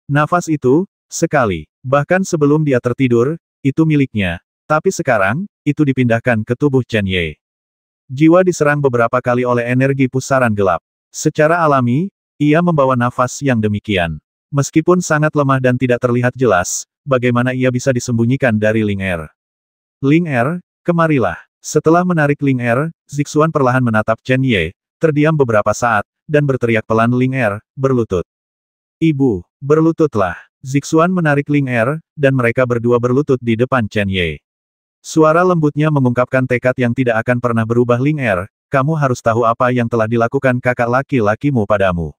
Speaker 1: Nafas itu, sekali, bahkan sebelum dia tertidur, itu miliknya, tapi sekarang, itu dipindahkan ke tubuh Chen Ye. Jiwa diserang beberapa kali oleh energi pusaran gelap. Secara alami, ia membawa nafas yang demikian. Meskipun sangat lemah dan tidak terlihat jelas, bagaimana ia bisa disembunyikan dari Ling Er. Ling Er, kemarilah. Setelah menarik Ling Er, Zixuan perlahan menatap Chen Ye, terdiam beberapa saat, dan berteriak pelan Ling Er, berlutut. Ibu, berlututlah. Zixuan menarik Ling Er, dan mereka berdua berlutut di depan Chen Ye. Suara lembutnya mengungkapkan tekad yang tidak akan pernah berubah Ling Er, kamu harus tahu apa yang telah dilakukan kakak laki-lakimu padamu.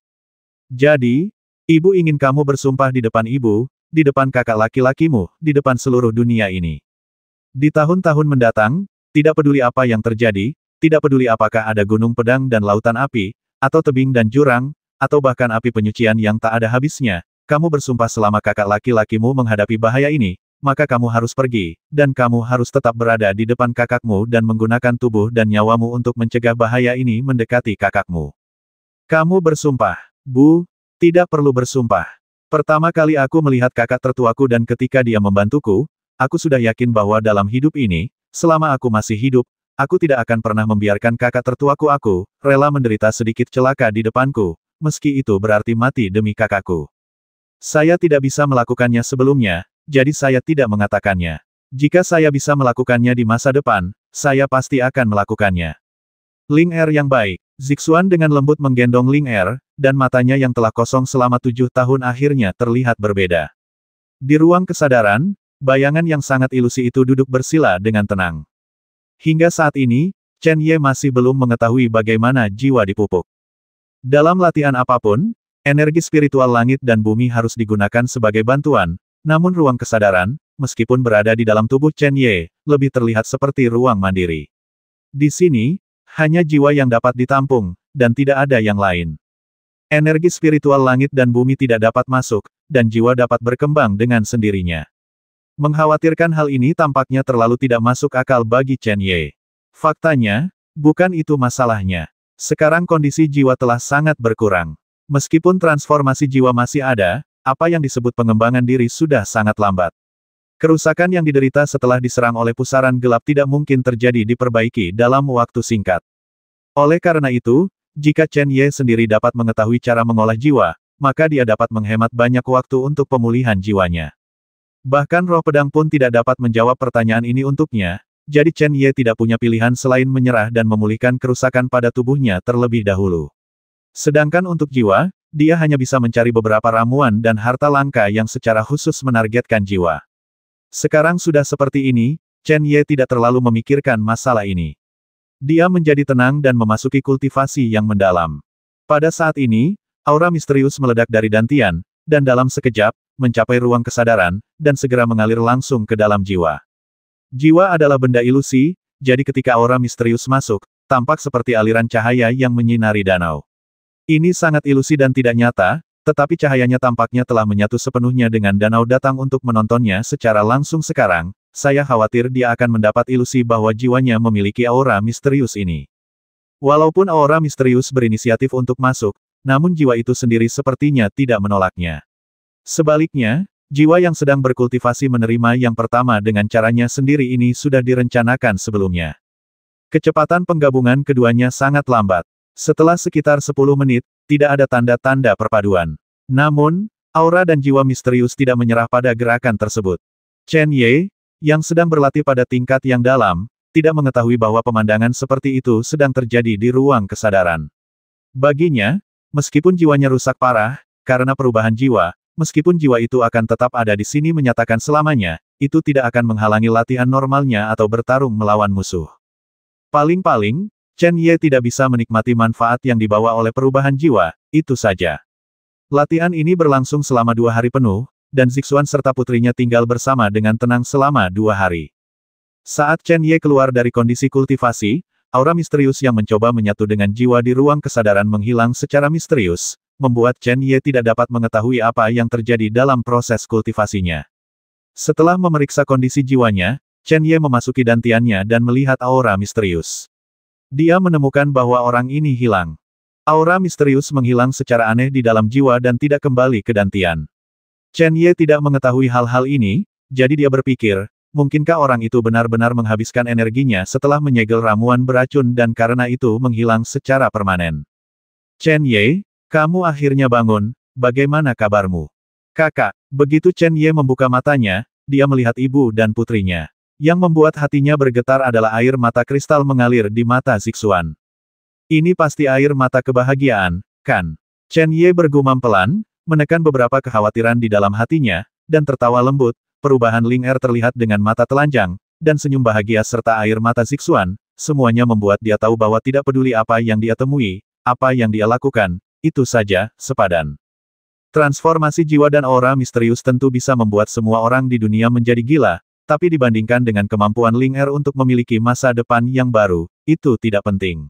Speaker 1: Jadi, ibu ingin kamu bersumpah di depan ibu, di depan kakak laki-lakimu, di depan seluruh dunia ini. Di tahun-tahun mendatang, tidak peduli apa yang terjadi, tidak peduli apakah ada gunung pedang dan lautan api, atau tebing dan jurang, atau bahkan api penyucian yang tak ada habisnya, kamu bersumpah selama kakak laki-lakimu menghadapi bahaya ini, maka kamu harus pergi, dan kamu harus tetap berada di depan kakakmu dan menggunakan tubuh dan nyawamu untuk mencegah bahaya ini mendekati kakakmu. Kamu bersumpah, Bu, tidak perlu bersumpah. Pertama kali aku melihat kakak tertuaku dan ketika dia membantuku, aku sudah yakin bahwa dalam hidup ini, selama aku masih hidup, aku tidak akan pernah membiarkan kakak tertuaku aku, rela menderita sedikit celaka di depanku, meski itu berarti mati demi kakakku. Saya tidak bisa melakukannya sebelumnya, jadi saya tidak mengatakannya. Jika saya bisa melakukannya di masa depan, saya pasti akan melakukannya. Ling Er yang baik. Zixuan dengan lembut menggendong Ling Er, dan matanya yang telah kosong selama tujuh tahun akhirnya terlihat berbeda. Di ruang kesadaran, bayangan yang sangat ilusi itu duduk bersila dengan tenang. Hingga saat ini, Chen Ye masih belum mengetahui bagaimana jiwa dipupuk. Dalam latihan apapun, energi spiritual langit dan bumi harus digunakan sebagai bantuan, namun ruang kesadaran, meskipun berada di dalam tubuh Chen Ye, lebih terlihat seperti ruang mandiri. Di sini, hanya jiwa yang dapat ditampung, dan tidak ada yang lain. Energi spiritual langit dan bumi tidak dapat masuk, dan jiwa dapat berkembang dengan sendirinya. Mengkhawatirkan hal ini tampaknya terlalu tidak masuk akal bagi Chen Ye. Faktanya, bukan itu masalahnya. Sekarang kondisi jiwa telah sangat berkurang. Meskipun transformasi jiwa masih ada, apa yang disebut pengembangan diri sudah sangat lambat. Kerusakan yang diderita setelah diserang oleh pusaran gelap tidak mungkin terjadi diperbaiki dalam waktu singkat. Oleh karena itu, jika Chen Ye sendiri dapat mengetahui cara mengolah jiwa, maka dia dapat menghemat banyak waktu untuk pemulihan jiwanya. Bahkan roh pedang pun tidak dapat menjawab pertanyaan ini untuknya, jadi Chen Ye tidak punya pilihan selain menyerah dan memulihkan kerusakan pada tubuhnya terlebih dahulu. Sedangkan untuk jiwa, dia hanya bisa mencari beberapa ramuan dan harta langka yang secara khusus menargetkan jiwa. Sekarang sudah seperti ini, Chen Ye tidak terlalu memikirkan masalah ini. Dia menjadi tenang dan memasuki kultivasi yang mendalam. Pada saat ini, aura misterius meledak dari dantian, dan dalam sekejap, mencapai ruang kesadaran, dan segera mengalir langsung ke dalam jiwa. Jiwa adalah benda ilusi, jadi ketika aura misterius masuk, tampak seperti aliran cahaya yang menyinari danau. Ini sangat ilusi dan tidak nyata, tetapi cahayanya tampaknya telah menyatu sepenuhnya dengan danau datang untuk menontonnya secara langsung sekarang, saya khawatir dia akan mendapat ilusi bahwa jiwanya memiliki aura misterius ini. Walaupun aura misterius berinisiatif untuk masuk, namun jiwa itu sendiri sepertinya tidak menolaknya. Sebaliknya, jiwa yang sedang berkultivasi menerima yang pertama dengan caranya sendiri ini sudah direncanakan sebelumnya. Kecepatan penggabungan keduanya sangat lambat. Setelah sekitar 10 menit, tidak ada tanda-tanda perpaduan. Namun, aura dan jiwa misterius tidak menyerah pada gerakan tersebut. Chen Ye, yang sedang berlatih pada tingkat yang dalam, tidak mengetahui bahwa pemandangan seperti itu sedang terjadi di ruang kesadaran. Baginya, meskipun jiwanya rusak parah, karena perubahan jiwa, meskipun jiwa itu akan tetap ada di sini menyatakan selamanya, itu tidak akan menghalangi latihan normalnya atau bertarung melawan musuh. Paling-paling, Chen Ye tidak bisa menikmati manfaat yang dibawa oleh perubahan jiwa, itu saja. Latihan ini berlangsung selama dua hari penuh, dan Zixuan serta putrinya tinggal bersama dengan tenang selama dua hari. Saat Chen Ye keluar dari kondisi kultivasi, aura misterius yang mencoba menyatu dengan jiwa di ruang kesadaran menghilang secara misterius, membuat Chen Ye tidak dapat mengetahui apa yang terjadi dalam proses kultivasinya. Setelah memeriksa kondisi jiwanya, Chen Ye memasuki dantiannya dan melihat aura misterius. Dia menemukan bahwa orang ini hilang. Aura misterius menghilang secara aneh di dalam jiwa dan tidak kembali ke Dantian. Chen Ye tidak mengetahui hal-hal ini, jadi dia berpikir, mungkinkah orang itu benar-benar menghabiskan energinya setelah menyegel ramuan beracun dan karena itu menghilang secara permanen. Chen Ye, kamu akhirnya bangun, bagaimana kabarmu? Kakak, begitu Chen Ye membuka matanya, dia melihat ibu dan putrinya. Yang membuat hatinya bergetar adalah air mata kristal mengalir di mata Zixuan. Ini pasti air mata kebahagiaan, kan? Chen Ye bergumam pelan, menekan beberapa kekhawatiran di dalam hatinya, dan tertawa lembut, perubahan Ling Er terlihat dengan mata telanjang, dan senyum bahagia serta air mata Zixuan, semuanya membuat dia tahu bahwa tidak peduli apa yang dia temui, apa yang dia lakukan, itu saja, sepadan. Transformasi jiwa dan aura misterius tentu bisa membuat semua orang di dunia menjadi gila, tapi dibandingkan dengan kemampuan Ling Er untuk memiliki masa depan yang baru, itu tidak penting.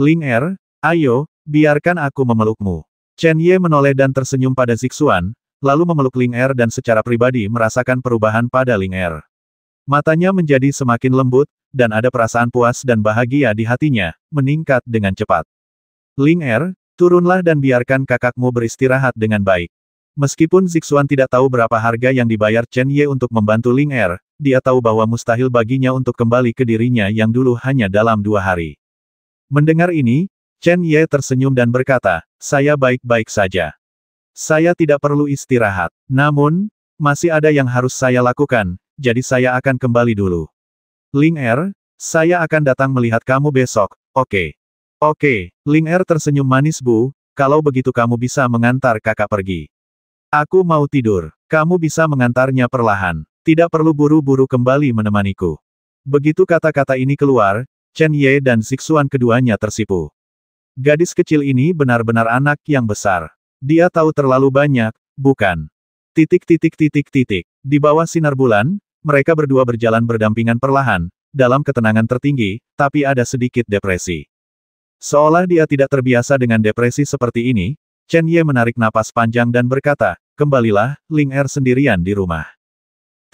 Speaker 1: Ling Er, ayo, biarkan aku memelukmu. Chen Ye menoleh dan tersenyum pada Zixuan, lalu memeluk Ling Er dan secara pribadi merasakan perubahan pada Ling Er. Matanya menjadi semakin lembut, dan ada perasaan puas dan bahagia di hatinya, meningkat dengan cepat. Ling Er, turunlah dan biarkan kakakmu beristirahat dengan baik. Meskipun Zixuan tidak tahu berapa harga yang dibayar Chen Ye untuk membantu Ling Er, dia tahu bahwa mustahil baginya untuk kembali ke dirinya yang dulu hanya dalam dua hari. Mendengar ini, Chen Ye tersenyum dan berkata, saya baik-baik saja. Saya tidak perlu istirahat. Namun, masih ada yang harus saya lakukan, jadi saya akan kembali dulu. Ling Er, saya akan datang melihat kamu besok, oke. Okay. Oke, okay. Ling Er tersenyum manis Bu, kalau begitu kamu bisa mengantar kakak pergi. Aku mau tidur. Kamu bisa mengantarnya perlahan. Tidak perlu buru-buru kembali menemaniku. Begitu kata-kata ini keluar, Chen Ye dan Siksuan keduanya tersipu. Gadis kecil ini benar-benar anak yang besar. Dia tahu terlalu banyak, bukan? Titik titik titik titik. Di bawah sinar bulan, mereka berdua berjalan berdampingan perlahan, dalam ketenangan tertinggi, tapi ada sedikit depresi. Seolah dia tidak terbiasa dengan depresi seperti ini, Chen Ye menarik napas panjang dan berkata, kembalilah, Ling Er sendirian di rumah.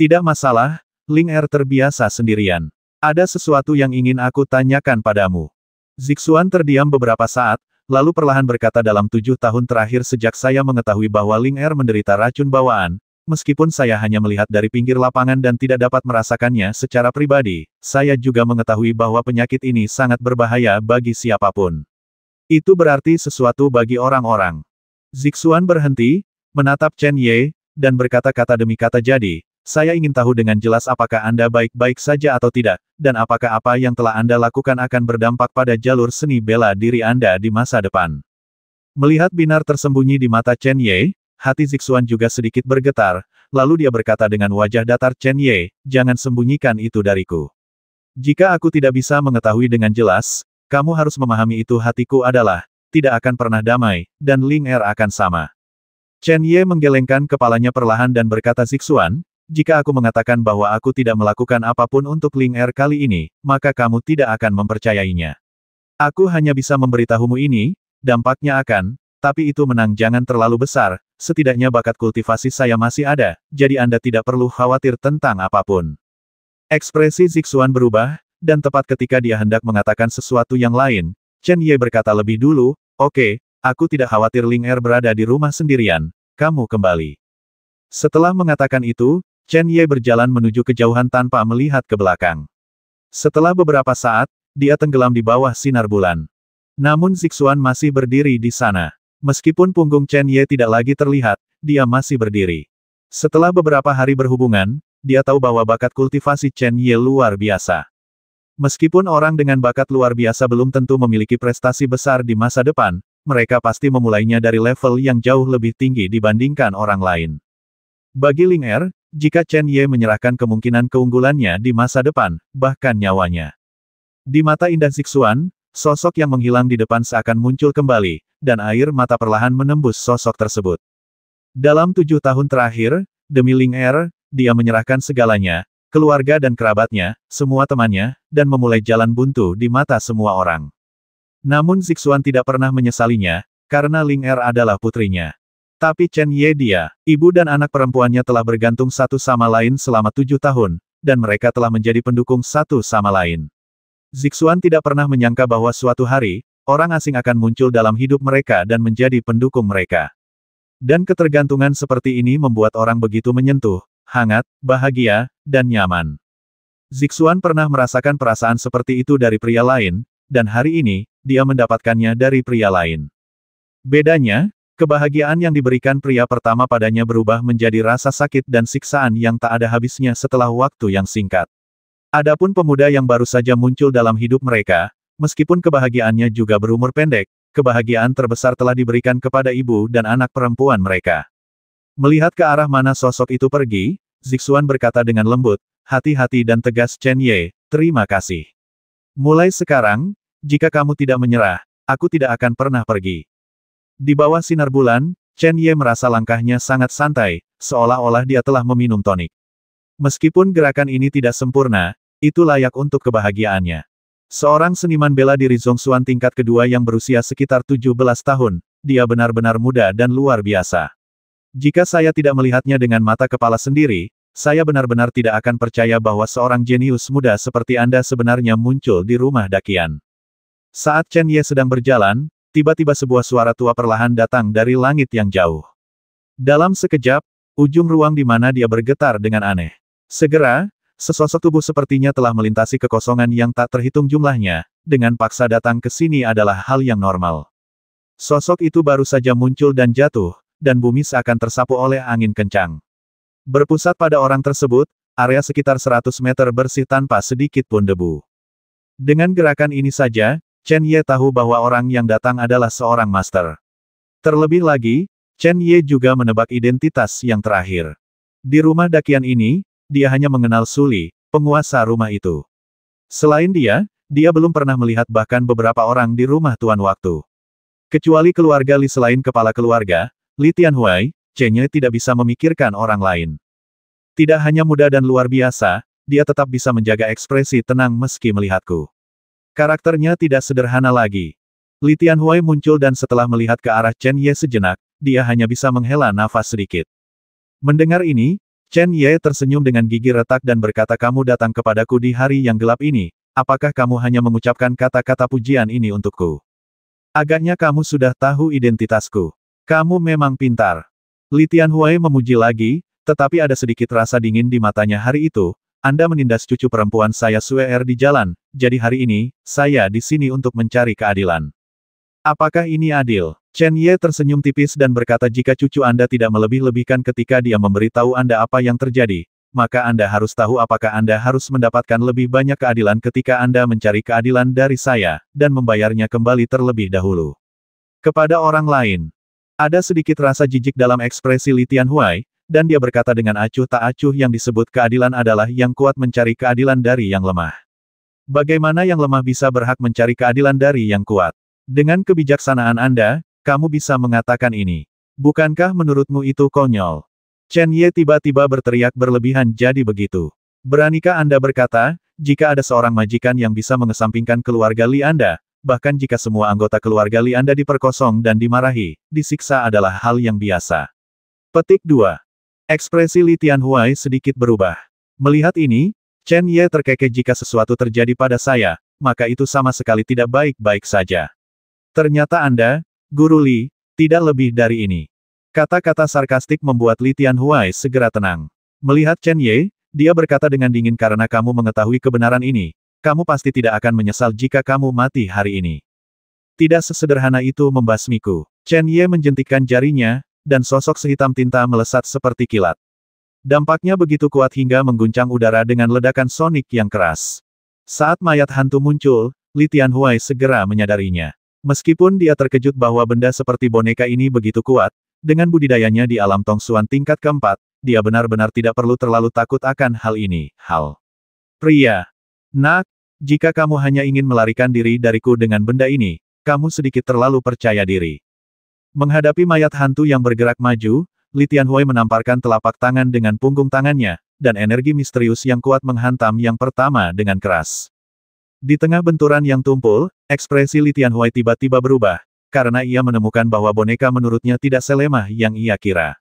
Speaker 1: Tidak masalah, Ling Er terbiasa sendirian. Ada sesuatu yang ingin aku tanyakan padamu. Zixuan terdiam beberapa saat, lalu perlahan berkata dalam tujuh tahun terakhir sejak saya mengetahui bahwa Ling Er menderita racun bawaan, meskipun saya hanya melihat dari pinggir lapangan dan tidak dapat merasakannya secara pribadi, saya juga mengetahui bahwa penyakit ini sangat berbahaya bagi siapapun. Itu berarti sesuatu bagi orang-orang. Zixuan berhenti, menatap Chen Ye, dan berkata-kata demi kata jadi, saya ingin tahu dengan jelas apakah Anda baik-baik saja atau tidak, dan apakah apa yang telah Anda lakukan akan berdampak pada jalur seni bela diri Anda di masa depan. Melihat binar tersembunyi di mata Chen Ye, hati Zixuan juga sedikit bergetar, lalu dia berkata dengan wajah datar Chen Ye, jangan sembunyikan itu dariku. Jika aku tidak bisa mengetahui dengan jelas, kamu harus memahami itu hatiku adalah, tidak akan pernah damai, dan Ling Er akan sama. Chen Ye menggelengkan kepalanya perlahan dan berkata Zixuan, jika aku mengatakan bahwa aku tidak melakukan apapun untuk Ling Er kali ini, maka kamu tidak akan mempercayainya. Aku hanya bisa memberitahumu ini, dampaknya akan, tapi itu menang jangan terlalu besar, setidaknya bakat kultivasi saya masih ada, jadi Anda tidak perlu khawatir tentang apapun. Ekspresi Zixuan berubah, dan tepat ketika dia hendak mengatakan sesuatu yang lain, Chen Ye berkata lebih dulu, oke, okay, aku tidak khawatir Ling Er berada di rumah sendirian, kamu kembali. Setelah mengatakan itu, Chen Ye berjalan menuju kejauhan tanpa melihat ke belakang. Setelah beberapa saat, dia tenggelam di bawah sinar bulan. Namun Zixuan masih berdiri di sana. Meskipun punggung Chen Ye tidak lagi terlihat, dia masih berdiri. Setelah beberapa hari berhubungan, dia tahu bahwa bakat kultivasi Chen Ye luar biasa. Meskipun orang dengan bakat luar biasa belum tentu memiliki prestasi besar di masa depan, mereka pasti memulainya dari level yang jauh lebih tinggi dibandingkan orang lain. Bagi Ling Er, jika Chen Ye menyerahkan kemungkinan keunggulannya di masa depan, bahkan nyawanya. Di mata indah Zixuan, sosok yang menghilang di depan seakan muncul kembali, dan air mata perlahan menembus sosok tersebut. Dalam tujuh tahun terakhir, demi Ling Er, dia menyerahkan segalanya, keluarga dan kerabatnya, semua temannya, dan memulai jalan buntu di mata semua orang. Namun Zixuan tidak pernah menyesalinya, karena Ling Er adalah putrinya. Tapi Chen Ye dia, ibu dan anak perempuannya telah bergantung satu sama lain selama tujuh tahun, dan mereka telah menjadi pendukung satu sama lain. Zixuan tidak pernah menyangka bahwa suatu hari, orang asing akan muncul dalam hidup mereka dan menjadi pendukung mereka. Dan ketergantungan seperti ini membuat orang begitu menyentuh, hangat, bahagia, dan nyaman. Zixuan pernah merasakan perasaan seperti itu dari pria lain, dan hari ini, dia mendapatkannya dari pria lain. Bedanya, kebahagiaan yang diberikan pria pertama padanya berubah menjadi rasa sakit dan siksaan yang tak ada habisnya setelah waktu yang singkat. Adapun pemuda yang baru saja muncul dalam hidup mereka, meskipun kebahagiaannya juga berumur pendek, kebahagiaan terbesar telah diberikan kepada ibu dan anak perempuan mereka. Melihat ke arah mana sosok itu pergi, Zixuan berkata dengan lembut, hati-hati dan tegas Chen Ye, terima kasih. Mulai sekarang, jika kamu tidak menyerah, aku tidak akan pernah pergi. Di bawah sinar bulan, Chen Ye merasa langkahnya sangat santai, seolah-olah dia telah meminum tonik. Meskipun gerakan ini tidak sempurna, itu layak untuk kebahagiaannya. Seorang seniman bela diri Zongxuan tingkat kedua yang berusia sekitar 17 tahun, dia benar-benar muda dan luar biasa. Jika saya tidak melihatnya dengan mata kepala sendiri, saya benar-benar tidak akan percaya bahwa seorang jenius muda seperti Anda sebenarnya muncul di rumah Dakian. Saat Chen Ye sedang berjalan, tiba-tiba sebuah suara tua perlahan datang dari langit yang jauh. Dalam sekejap, ujung ruang di mana dia bergetar dengan aneh. Segera, sesosok tubuh sepertinya telah melintasi kekosongan yang tak terhitung jumlahnya, dengan paksa datang ke sini adalah hal yang normal. Sosok itu baru saja muncul dan jatuh, dan bumi seakan tersapu oleh angin kencang. Berpusat pada orang tersebut, area sekitar 100 meter bersih tanpa sedikit pun debu. Dengan gerakan ini saja, Chen Ye tahu bahwa orang yang datang adalah seorang master. Terlebih lagi, Chen Ye juga menebak identitas yang terakhir. Di rumah dakian ini, dia hanya mengenal Suli, penguasa rumah itu. Selain dia, dia belum pernah melihat bahkan beberapa orang di rumah Tuan Waktu. Kecuali keluarga Li selain kepala keluarga, Li Chen Ye tidak bisa memikirkan orang lain. Tidak hanya muda dan luar biasa, dia tetap bisa menjaga ekspresi tenang meski melihatku. Karakternya tidak sederhana lagi. Li Tianhuai muncul dan setelah melihat ke arah Chen Ye sejenak, dia hanya bisa menghela nafas sedikit. Mendengar ini, Chen Ye tersenyum dengan gigi retak dan berkata kamu datang kepadaku di hari yang gelap ini, apakah kamu hanya mengucapkan kata-kata pujian ini untukku? Agaknya kamu sudah tahu identitasku. Kamu memang pintar. Li Tianhuai memuji lagi, tetapi ada sedikit rasa dingin di matanya hari itu. Anda menindas cucu perempuan saya Suer er di jalan, jadi hari ini, saya di sini untuk mencari keadilan. Apakah ini adil? Chen Ye tersenyum tipis dan berkata jika cucu Anda tidak melebih-lebihkan ketika dia memberitahu Anda apa yang terjadi, maka Anda harus tahu apakah Anda harus mendapatkan lebih banyak keadilan ketika Anda mencari keadilan dari saya, dan membayarnya kembali terlebih dahulu. Kepada orang lain, ada sedikit rasa jijik dalam ekspresi Li Tianhuai, dan dia berkata dengan acuh tak acuh yang disebut keadilan adalah yang kuat mencari keadilan dari yang lemah. Bagaimana yang lemah bisa berhak mencari keadilan dari yang kuat? Dengan kebijaksanaan Anda, kamu bisa mengatakan ini. Bukankah menurutmu itu konyol? Chen Ye tiba-tiba berteriak berlebihan jadi begitu. Beranikah Anda berkata, jika ada seorang majikan yang bisa mengesampingkan keluarga Li Anda, bahkan jika semua anggota keluarga Li Anda diperkosong dan dimarahi, disiksa adalah hal yang biasa. Petik 2. Ekspresi Li Tianhuai sedikit berubah. Melihat ini, Chen Ye terkekeh jika sesuatu terjadi pada saya, maka itu sama sekali tidak baik-baik saja. Ternyata Anda, Guru Li, tidak lebih dari ini. Kata-kata sarkastik membuat Li Tianhuai segera tenang. Melihat Chen Ye, dia berkata dengan dingin karena kamu mengetahui kebenaran ini, kamu pasti tidak akan menyesal jika kamu mati hari ini. Tidak sesederhana itu membasmiku. Chen Ye menjentikkan jarinya, dan sosok sehitam tinta melesat seperti kilat. Dampaknya begitu kuat hingga mengguncang udara dengan ledakan sonik yang keras. Saat mayat hantu muncul, Li Huai segera menyadarinya. Meskipun dia terkejut bahwa benda seperti boneka ini begitu kuat, dengan budidayanya di alam Tong Suan tingkat keempat, dia benar-benar tidak perlu terlalu takut akan hal ini. Hal pria, nak, jika kamu hanya ingin melarikan diri dariku dengan benda ini, kamu sedikit terlalu percaya diri. Menghadapi mayat hantu yang bergerak maju, Li Tianhui menamparkan telapak tangan dengan punggung tangannya, dan energi misterius yang kuat menghantam yang pertama dengan keras. Di tengah benturan yang tumpul, ekspresi Li Tianhui tiba-tiba berubah, karena ia menemukan bahwa boneka menurutnya tidak selemah yang ia kira.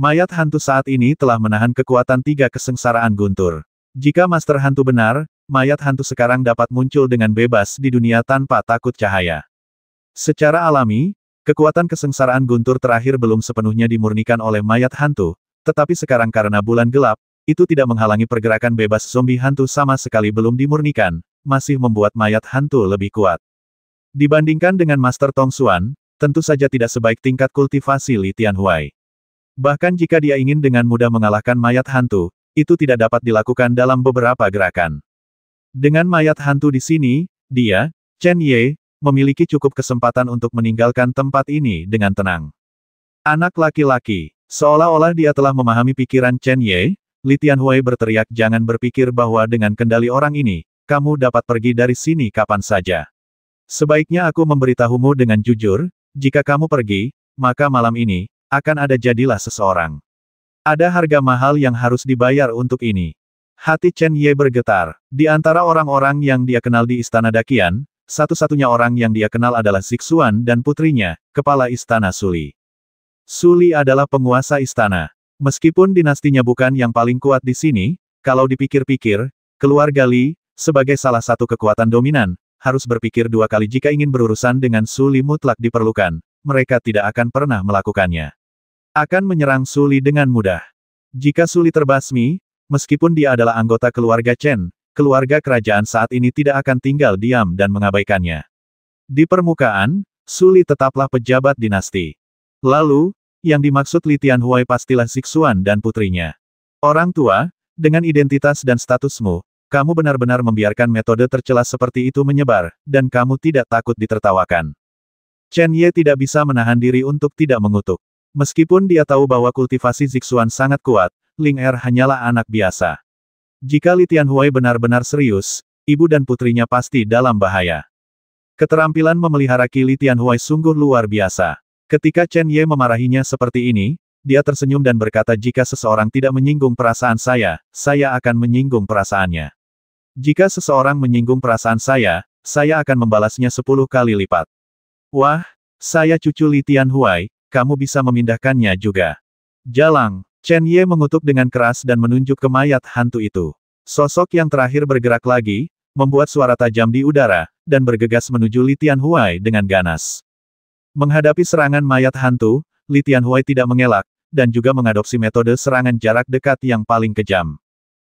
Speaker 1: Mayat hantu saat ini telah menahan kekuatan tiga kesengsaraan guntur. Jika Master Hantu benar, mayat hantu sekarang dapat muncul dengan bebas di dunia tanpa takut cahaya. Secara alami, kekuatan kesengsaraan guntur terakhir belum sepenuhnya dimurnikan oleh mayat hantu, tetapi sekarang karena bulan gelap, itu tidak menghalangi pergerakan bebas zombie hantu sama sekali belum dimurnikan, masih membuat mayat hantu lebih kuat. Dibandingkan dengan Master Tong Xuan, tentu saja tidak sebaik tingkat kultivasi Li Tianhuai. Bahkan jika dia ingin dengan mudah mengalahkan mayat hantu, itu tidak dapat dilakukan dalam beberapa gerakan. Dengan mayat hantu di sini, dia, Chen Ye, memiliki cukup kesempatan untuk meninggalkan tempat ini dengan tenang. Anak laki-laki, seolah-olah dia telah memahami pikiran Chen Ye, Li Tianhui berteriak jangan berpikir bahwa dengan kendali orang ini, kamu dapat pergi dari sini kapan saja. Sebaiknya aku memberitahumu dengan jujur, jika kamu pergi, maka malam ini, akan ada jadilah seseorang. Ada harga mahal yang harus dibayar untuk ini. Hati Chen Ye bergetar. Di antara orang-orang yang dia kenal di Istana Dakian, satu-satunya orang yang dia kenal adalah Siksuan dan putrinya, kepala Istana Suli. Suli adalah penguasa istana. Meskipun dinastinya bukan yang paling kuat di sini, kalau dipikir-pikir, keluarga Li, sebagai salah satu kekuatan dominan, harus berpikir dua kali jika ingin berurusan dengan Suli mutlak diperlukan. Mereka tidak akan pernah melakukannya. Akan menyerang Suli dengan mudah. Jika Suli terbasmi, Meskipun dia adalah anggota keluarga Chen, keluarga kerajaan saat ini tidak akan tinggal diam dan mengabaikannya. Di permukaan, Suli tetaplah pejabat dinasti. Lalu, yang dimaksud Li Tianhuai pastilah Zixuan dan putrinya. Orang tua, dengan identitas dan statusmu, kamu benar-benar membiarkan metode tercela seperti itu menyebar, dan kamu tidak takut ditertawakan. Chen Ye tidak bisa menahan diri untuk tidak mengutuk. Meskipun dia tahu bahwa kultivasi Zixuan sangat kuat, Ling Er hanyalah anak biasa. Jika Li Tianhui benar-benar serius, ibu dan putrinya pasti dalam bahaya. Keterampilan memelihara Ki Li Tianhui sungguh luar biasa. Ketika Chen Ye memarahinya seperti ini, dia tersenyum dan berkata jika seseorang tidak menyinggung perasaan saya, saya akan menyinggung perasaannya. Jika seseorang menyinggung perasaan saya, saya akan membalasnya sepuluh kali lipat. Wah, saya cucu Li Tianhuai, kamu bisa memindahkannya juga. Jalang, Chen Ye mengutuk dengan keras dan menunjuk ke mayat hantu itu. Sosok yang terakhir bergerak lagi, membuat suara tajam di udara, dan bergegas menuju Li Huai dengan ganas. Menghadapi serangan mayat hantu, Li Huai tidak mengelak, dan juga mengadopsi metode serangan jarak dekat yang paling kejam.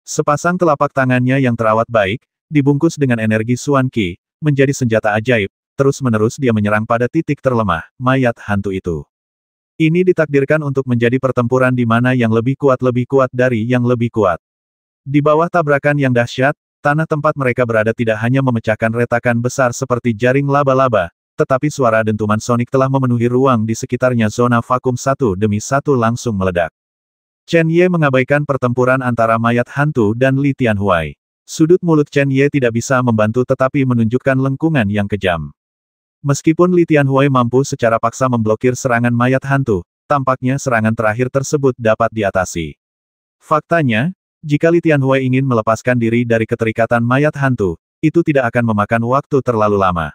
Speaker 1: Sepasang telapak tangannya yang terawat baik, dibungkus dengan energi Suan Qi, menjadi senjata ajaib, terus-menerus dia menyerang pada titik terlemah, mayat hantu itu. Ini ditakdirkan untuk menjadi pertempuran di mana yang lebih kuat lebih kuat dari yang lebih kuat. Di bawah tabrakan yang dahsyat, tanah tempat mereka berada tidak hanya memecahkan retakan besar seperti jaring laba-laba, tetapi suara dentuman sonik telah memenuhi ruang di sekitarnya zona vakum satu demi satu langsung meledak. Chen Ye mengabaikan pertempuran antara mayat hantu dan Li Tianhuai. Sudut mulut Chen Ye tidak bisa membantu tetapi menunjukkan lengkungan yang kejam. Meskipun Li Tianhui mampu secara paksa memblokir serangan mayat hantu, tampaknya serangan terakhir tersebut dapat diatasi. Faktanya, jika Li Tianhui ingin melepaskan diri dari keterikatan mayat hantu, itu tidak akan memakan waktu terlalu lama.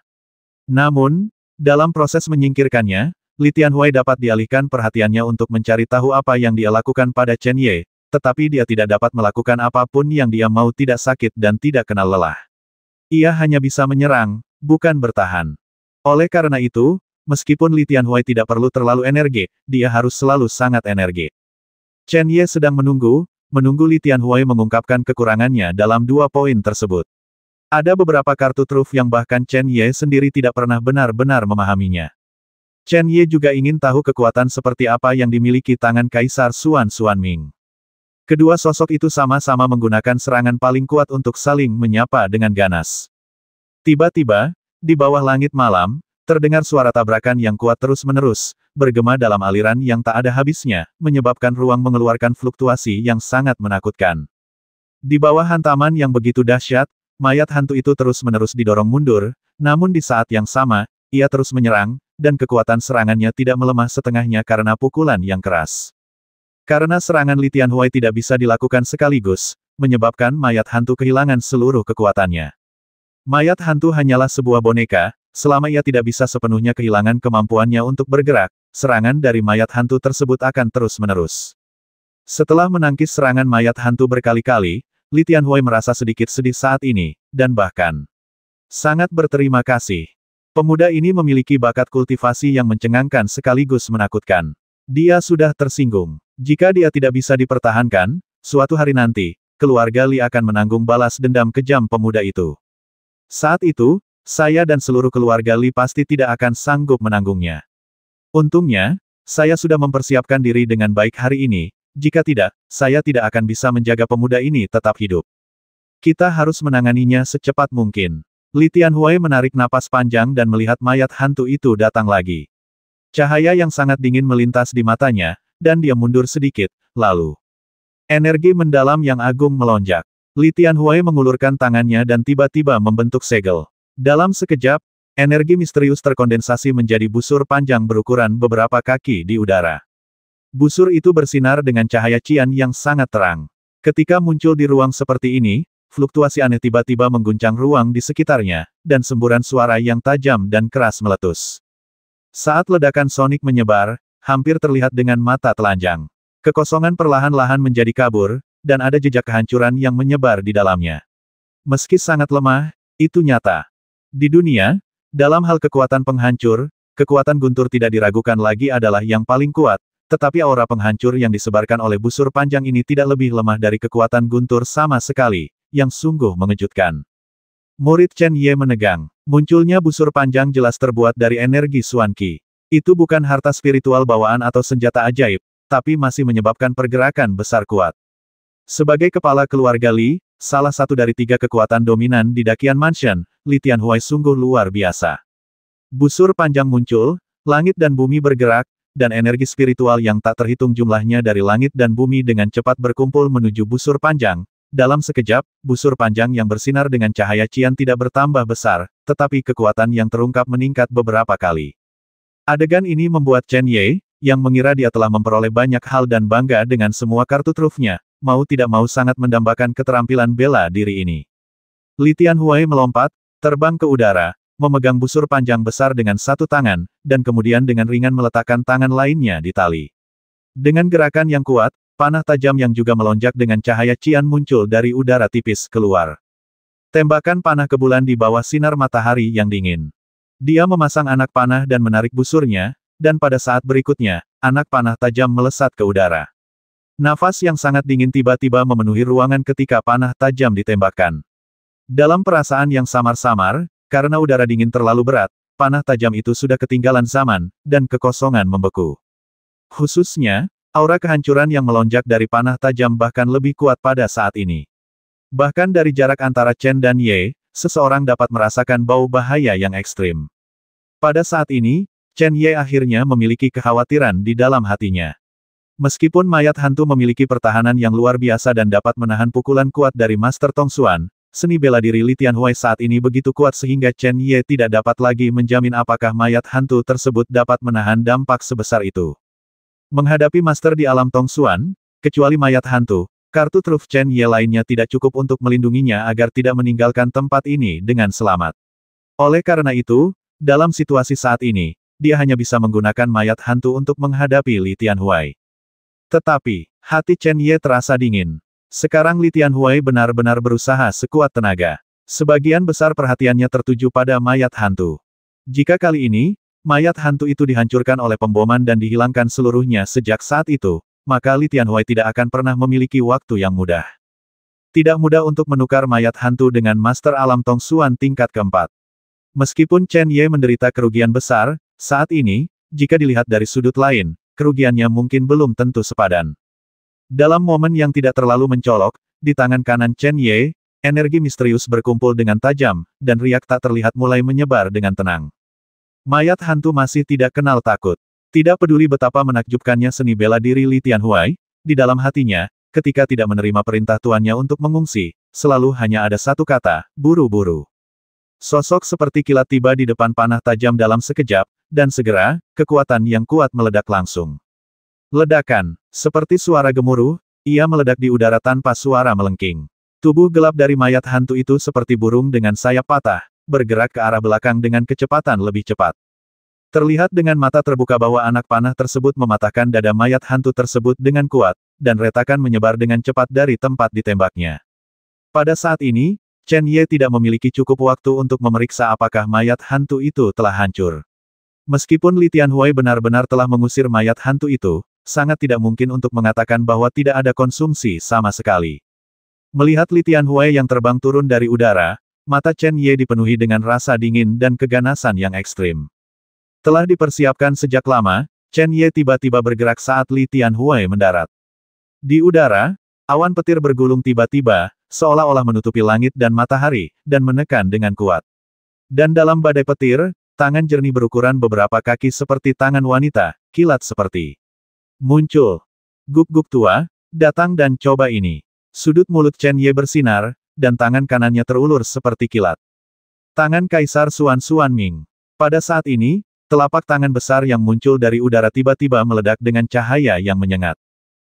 Speaker 1: Namun, dalam proses menyingkirkannya, Li Tianhui dapat dialihkan perhatiannya untuk mencari tahu apa yang dia lakukan pada Chen Ye, tetapi dia tidak dapat melakukan apapun yang dia mau tidak sakit dan tidak kenal lelah. Ia hanya bisa menyerang, bukan bertahan. Oleh karena itu, meskipun Li Tianhui tidak perlu terlalu energi, dia harus selalu sangat energi. Chen Ye sedang menunggu, menunggu Li Tianhui mengungkapkan kekurangannya dalam dua poin tersebut. Ada beberapa kartu truf yang bahkan Chen Ye sendiri tidak pernah benar-benar memahaminya. Chen Ye juga ingin tahu kekuatan seperti apa yang dimiliki tangan Kaisar Suan Xuan Ming. Kedua sosok itu sama-sama menggunakan serangan paling kuat untuk saling menyapa dengan ganas. Tiba-tiba, di bawah langit malam, terdengar suara tabrakan yang kuat terus-menerus, bergema dalam aliran yang tak ada habisnya, menyebabkan ruang mengeluarkan fluktuasi yang sangat menakutkan. Di bawah hantaman yang begitu dahsyat, mayat hantu itu terus-menerus didorong mundur, namun di saat yang sama, ia terus menyerang, dan kekuatan serangannya tidak melemah setengahnya karena pukulan yang keras. Karena serangan Litian Huai tidak bisa dilakukan sekaligus, menyebabkan mayat hantu kehilangan seluruh kekuatannya. Mayat hantu hanyalah sebuah boneka, selama ia tidak bisa sepenuhnya kehilangan kemampuannya untuk bergerak, serangan dari mayat hantu tersebut akan terus-menerus. Setelah menangkis serangan mayat hantu berkali-kali, Li Tianhui merasa sedikit sedih saat ini, dan bahkan sangat berterima kasih. Pemuda ini memiliki bakat kultivasi yang mencengangkan sekaligus menakutkan. Dia sudah tersinggung. Jika dia tidak bisa dipertahankan, suatu hari nanti, keluarga Li akan menanggung balas dendam kejam pemuda itu. Saat itu, saya dan seluruh keluarga Li pasti tidak akan sanggup menanggungnya. Untungnya, saya sudah mempersiapkan diri dengan baik hari ini, jika tidak, saya tidak akan bisa menjaga pemuda ini tetap hidup. Kita harus menanganinya secepat mungkin. Li Tianhui menarik napas panjang dan melihat mayat hantu itu datang lagi. Cahaya yang sangat dingin melintas di matanya, dan dia mundur sedikit, lalu. Energi mendalam yang agung melonjak. Li Tianhuai mengulurkan tangannya dan tiba-tiba membentuk segel. Dalam sekejap, energi misterius terkondensasi menjadi busur panjang berukuran beberapa kaki di udara. Busur itu bersinar dengan cahaya cian yang sangat terang. Ketika muncul di ruang seperti ini, fluktuasi aneh tiba-tiba mengguncang ruang di sekitarnya, dan semburan suara yang tajam dan keras meletus. Saat ledakan sonik menyebar, hampir terlihat dengan mata telanjang. Kekosongan perlahan-lahan menjadi kabur, dan ada jejak kehancuran yang menyebar di dalamnya. Meski sangat lemah, itu nyata. Di dunia, dalam hal kekuatan penghancur, kekuatan guntur tidak diragukan lagi adalah yang paling kuat, tetapi aura penghancur yang disebarkan oleh busur panjang ini tidak lebih lemah dari kekuatan guntur sama sekali, yang sungguh mengejutkan. Murid Chen Ye menegang. Munculnya busur panjang jelas terbuat dari energi Suan Qi. Itu bukan harta spiritual bawaan atau senjata ajaib, tapi masih menyebabkan pergerakan besar kuat. Sebagai kepala keluarga Li, salah satu dari tiga kekuatan dominan di Dakian Mansion, Li Tianhuai sungguh luar biasa. Busur panjang muncul, langit dan bumi bergerak, dan energi spiritual yang tak terhitung jumlahnya dari langit dan bumi dengan cepat berkumpul menuju busur panjang. Dalam sekejap, busur panjang yang bersinar dengan cahaya cian tidak bertambah besar, tetapi kekuatan yang terungkap meningkat beberapa kali. Adegan ini membuat Chen Ye, yang mengira dia telah memperoleh banyak hal dan bangga dengan semua kartu trufnya, mau tidak mau sangat mendambakan keterampilan bela diri ini. Litian Huai melompat, terbang ke udara, memegang busur panjang besar dengan satu tangan, dan kemudian dengan ringan meletakkan tangan lainnya di tali. Dengan gerakan yang kuat, panah tajam yang juga melonjak dengan cahaya cian muncul dari udara tipis keluar. Tembakan panah ke bulan di bawah sinar matahari yang dingin. Dia memasang anak panah dan menarik busurnya, dan pada saat berikutnya, anak panah tajam melesat ke udara. Nafas yang sangat dingin tiba-tiba memenuhi ruangan ketika panah tajam ditembakkan. Dalam perasaan yang samar-samar, karena udara dingin terlalu berat, panah tajam itu sudah ketinggalan zaman, dan kekosongan membeku. Khususnya, aura kehancuran yang melonjak dari panah tajam bahkan lebih kuat pada saat ini. Bahkan dari jarak antara Chen dan Ye, seseorang dapat merasakan bau bahaya yang ekstrim. Pada saat ini, Chen Ye akhirnya memiliki kekhawatiran di dalam hatinya. Meskipun mayat hantu memiliki pertahanan yang luar biasa dan dapat menahan pukulan kuat dari Master Tong Xuan, seni bela diri Li Tianhui saat ini begitu kuat sehingga Chen Ye tidak dapat lagi menjamin apakah mayat hantu tersebut dapat menahan dampak sebesar itu. Menghadapi Master di alam Tong Xuan, kecuali mayat hantu, Kartu truf Chen Ye lainnya tidak cukup untuk melindunginya agar tidak meninggalkan tempat ini dengan selamat. Oleh karena itu, dalam situasi saat ini, dia hanya bisa menggunakan mayat hantu untuk menghadapi Li Tianhuai. Tetapi, hati Chen Ye terasa dingin. Sekarang Li Tianhuai benar-benar berusaha sekuat tenaga. Sebagian besar perhatiannya tertuju pada mayat hantu. Jika kali ini, mayat hantu itu dihancurkan oleh pemboman dan dihilangkan seluruhnya sejak saat itu, maka Li Tianhuai tidak akan pernah memiliki waktu yang mudah. Tidak mudah untuk menukar mayat hantu dengan Master Alam Tong Suan tingkat keempat. Meskipun Chen Ye menderita kerugian besar, saat ini, jika dilihat dari sudut lain, kerugiannya mungkin belum tentu sepadan. Dalam momen yang tidak terlalu mencolok, di tangan kanan Chen Ye, energi misterius berkumpul dengan tajam, dan riak tak terlihat mulai menyebar dengan tenang. Mayat hantu masih tidak kenal takut. Tidak peduli betapa menakjubkannya seni bela diri Li Tianhuai, di dalam hatinya, ketika tidak menerima perintah tuannya untuk mengungsi, selalu hanya ada satu kata, buru-buru. Sosok seperti kilat tiba di depan panah tajam dalam sekejap, dan segera, kekuatan yang kuat meledak langsung. Ledakan, seperti suara gemuruh, ia meledak di udara tanpa suara melengking. Tubuh gelap dari mayat hantu itu seperti burung dengan sayap patah, bergerak ke arah belakang dengan kecepatan lebih cepat. Terlihat dengan mata terbuka bahwa anak panah tersebut mematahkan dada mayat hantu tersebut dengan kuat, dan retakan menyebar dengan cepat dari tempat ditembaknya. Pada saat ini, Chen Ye tidak memiliki cukup waktu untuk memeriksa apakah mayat hantu itu telah hancur. Meskipun Li Tianhui benar-benar telah mengusir mayat hantu itu, sangat tidak mungkin untuk mengatakan bahwa tidak ada konsumsi sama sekali. Melihat Li Tianhui yang terbang turun dari udara, mata Chen Ye dipenuhi dengan rasa dingin dan keganasan yang ekstrim. Telah dipersiapkan sejak lama, Chen Ye tiba-tiba bergerak saat Li Tianhui mendarat. Di udara, awan petir bergulung tiba-tiba, seolah-olah menutupi langit dan matahari, dan menekan dengan kuat. Dan dalam badai petir, tangan jernih berukuran beberapa kaki seperti tangan wanita, kilat seperti muncul. Guk-guk tua, datang dan coba ini. Sudut mulut Chen Ye bersinar, dan tangan kanannya terulur seperti kilat. Tangan Kaisar Suan Suan Ming. Pada saat ini, telapak tangan besar yang muncul dari udara tiba-tiba meledak dengan cahaya yang menyengat.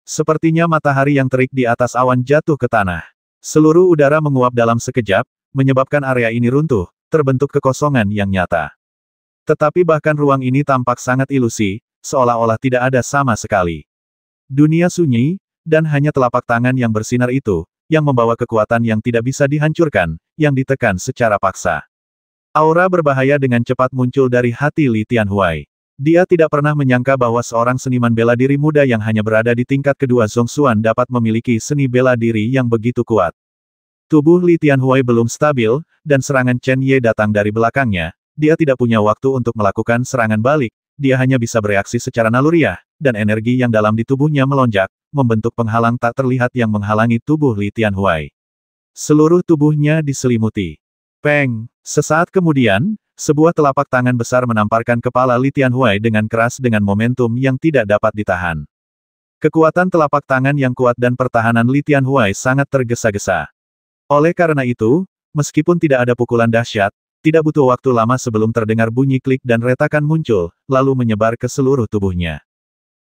Speaker 1: Sepertinya matahari yang terik di atas awan jatuh ke tanah. Seluruh udara menguap dalam sekejap, menyebabkan area ini runtuh, terbentuk kekosongan yang nyata. Tetapi bahkan ruang ini tampak sangat ilusi, seolah-olah tidak ada sama sekali. Dunia sunyi, dan hanya telapak tangan yang bersinar itu, yang membawa kekuatan yang tidak bisa dihancurkan, yang ditekan secara paksa. Aura berbahaya dengan cepat muncul dari hati Li Tianhuai. Dia tidak pernah menyangka bahwa seorang seniman bela diri muda yang hanya berada di tingkat kedua Xuan dapat memiliki seni bela diri yang begitu kuat. Tubuh Li Tianhui belum stabil, dan serangan Chen Ye datang dari belakangnya. Dia tidak punya waktu untuk melakukan serangan balik, dia hanya bisa bereaksi secara naluriah, dan energi yang dalam di tubuhnya melonjak, membentuk penghalang tak terlihat yang menghalangi tubuh Li Tianhui. Seluruh tubuhnya diselimuti. Peng! Sesaat kemudian, sebuah telapak tangan besar menamparkan kepala Li Tianhuai dengan keras dengan momentum yang tidak dapat ditahan. Kekuatan telapak tangan yang kuat dan pertahanan Li Tianhuai sangat tergesa-gesa. Oleh karena itu, meskipun tidak ada pukulan dahsyat, tidak butuh waktu lama sebelum terdengar bunyi klik dan retakan muncul, lalu menyebar ke seluruh tubuhnya.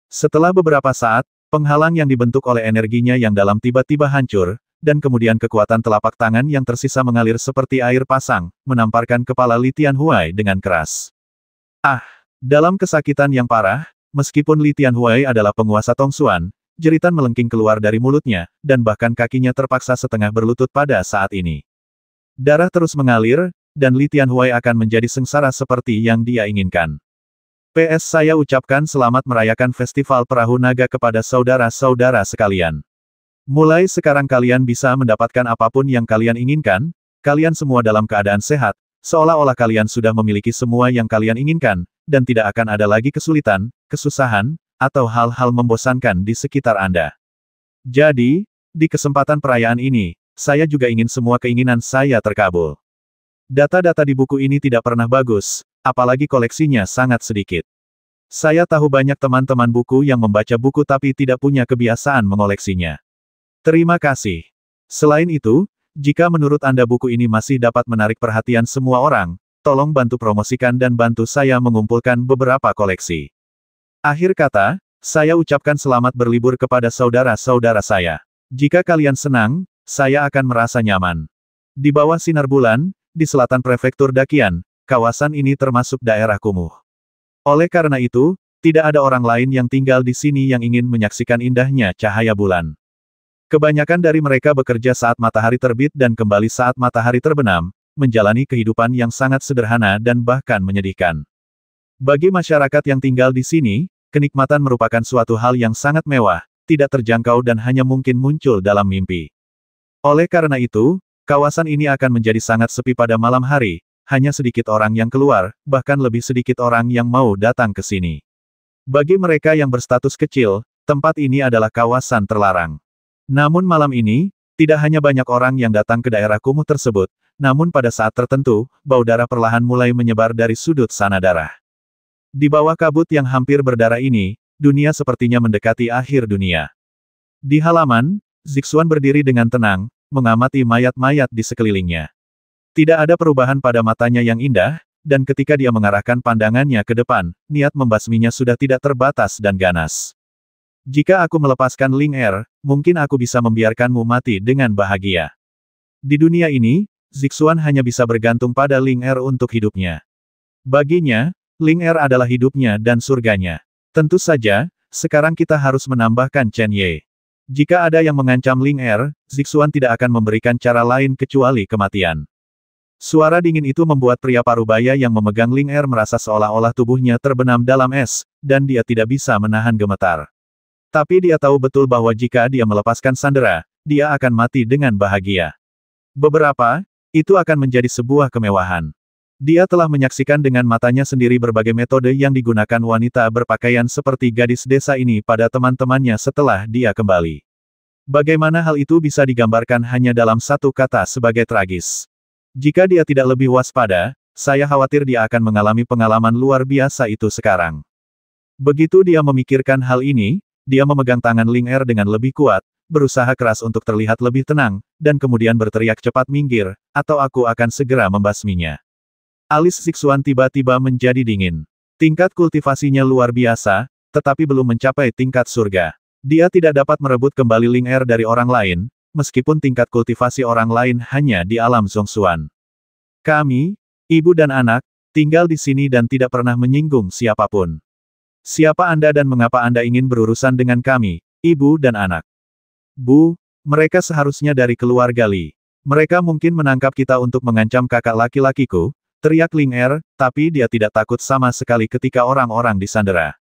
Speaker 1: Setelah beberapa saat, penghalang yang dibentuk oleh energinya yang dalam tiba-tiba hancur, dan kemudian kekuatan telapak tangan yang tersisa mengalir seperti air pasang, menamparkan kepala Li Tianhuai dengan keras. Ah! Dalam kesakitan yang parah, meskipun Li Tianhuai adalah penguasa Tong Suan, jeritan melengking keluar dari mulutnya, dan bahkan kakinya terpaksa setengah berlutut pada saat ini. Darah terus mengalir, dan Li Tianhuai akan menjadi sengsara seperti yang dia inginkan. PS saya ucapkan selamat merayakan Festival Perahu Naga kepada saudara-saudara sekalian. Mulai sekarang kalian bisa mendapatkan apapun yang kalian inginkan, kalian semua dalam keadaan sehat, seolah-olah kalian sudah memiliki semua yang kalian inginkan, dan tidak akan ada lagi kesulitan, kesusahan, atau hal-hal membosankan di sekitar Anda. Jadi, di kesempatan perayaan ini, saya juga ingin semua keinginan saya terkabul. Data-data di buku ini tidak pernah bagus, apalagi koleksinya sangat sedikit. Saya tahu banyak teman-teman buku yang membaca buku tapi tidak punya kebiasaan mengoleksinya. Terima kasih. Selain itu, jika menurut Anda buku ini masih dapat menarik perhatian semua orang, tolong bantu promosikan dan bantu saya mengumpulkan beberapa koleksi. Akhir kata, saya ucapkan selamat berlibur kepada saudara-saudara saya. Jika kalian senang, saya akan merasa nyaman. Di bawah sinar bulan, di selatan prefektur Dakian, kawasan ini termasuk daerah kumuh. Oleh karena itu, tidak ada orang lain yang tinggal di sini yang ingin menyaksikan indahnya cahaya bulan. Kebanyakan dari mereka bekerja saat matahari terbit dan kembali saat matahari terbenam, menjalani kehidupan yang sangat sederhana dan bahkan menyedihkan. Bagi masyarakat yang tinggal di sini, kenikmatan merupakan suatu hal yang sangat mewah, tidak terjangkau dan hanya mungkin muncul dalam mimpi. Oleh karena itu, kawasan ini akan menjadi sangat sepi pada malam hari, hanya sedikit orang yang keluar, bahkan lebih sedikit orang yang mau datang ke sini. Bagi mereka yang berstatus kecil, tempat ini adalah kawasan terlarang. Namun malam ini, tidak hanya banyak orang yang datang ke daerah kumuh tersebut, namun pada saat tertentu, bau darah perlahan mulai menyebar dari sudut sana darah. Di bawah kabut yang hampir berdarah ini, dunia sepertinya mendekati akhir dunia. Di halaman, Zixuan berdiri dengan tenang, mengamati mayat-mayat di sekelilingnya. Tidak ada perubahan pada matanya yang indah, dan ketika dia mengarahkan pandangannya ke depan, niat membasminya sudah tidak terbatas dan ganas. Jika aku melepaskan Ling Er, mungkin aku bisa membiarkanmu mati dengan bahagia. Di dunia ini, Zixuan hanya bisa bergantung pada Ling Er untuk hidupnya. Baginya, Ling Er adalah hidupnya dan surganya. Tentu saja, sekarang kita harus menambahkan Chen Ye. Jika ada yang mengancam Ling Er, Zixuan tidak akan memberikan cara lain kecuali kematian. Suara dingin itu membuat pria parubaya yang memegang Ling Er merasa seolah-olah tubuhnya terbenam dalam es, dan dia tidak bisa menahan gemetar. Tapi dia tahu betul bahwa jika dia melepaskan sandera, dia akan mati dengan bahagia. Beberapa, itu akan menjadi sebuah kemewahan. Dia telah menyaksikan dengan matanya sendiri berbagai metode yang digunakan wanita berpakaian seperti gadis desa ini pada teman-temannya setelah dia kembali. Bagaimana hal itu bisa digambarkan hanya dalam satu kata sebagai tragis. Jika dia tidak lebih waspada, saya khawatir dia akan mengalami pengalaman luar biasa itu sekarang. Begitu dia memikirkan hal ini, dia memegang tangan Ling Er dengan lebih kuat, berusaha keras untuk terlihat lebih tenang, dan kemudian berteriak cepat minggir, atau aku akan segera membasminya. Alis Siksuan tiba-tiba menjadi dingin. Tingkat kultivasinya luar biasa, tetapi belum mencapai tingkat surga. Dia tidak dapat merebut kembali Ling Er dari orang lain, meskipun tingkat kultivasi orang lain hanya di alam Zongsuan. Kami, ibu dan anak, tinggal di sini dan tidak pernah menyinggung siapapun. Siapa Anda dan mengapa Anda ingin berurusan dengan kami, ibu dan anak? Bu, mereka seharusnya dari keluarga Li. Mereka mungkin menangkap kita untuk mengancam kakak laki-lakiku, teriak Ling Er, tapi dia tidak takut sama sekali ketika orang-orang disandera.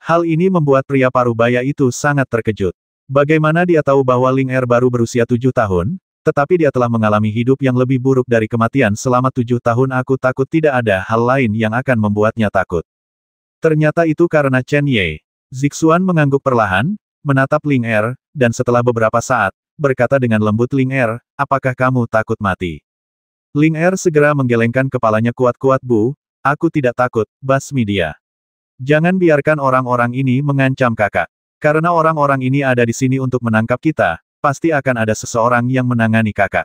Speaker 1: Hal ini membuat pria parubaya itu sangat terkejut. Bagaimana dia tahu bahwa Ling Er baru berusia tujuh tahun, tetapi dia telah mengalami hidup yang lebih buruk dari kematian selama tujuh tahun aku takut tidak ada hal lain yang akan membuatnya takut. Ternyata itu karena Chen Ye. Zixuan mengangguk perlahan, menatap Ling Er, dan setelah beberapa saat, berkata dengan lembut Ling Er, apakah kamu takut mati? Ling Er segera menggelengkan kepalanya kuat-kuat Bu, aku tidak takut, basmi dia. Jangan biarkan orang-orang ini mengancam kakak. Karena orang-orang ini ada di sini untuk menangkap kita, pasti akan ada seseorang yang menangani kakak.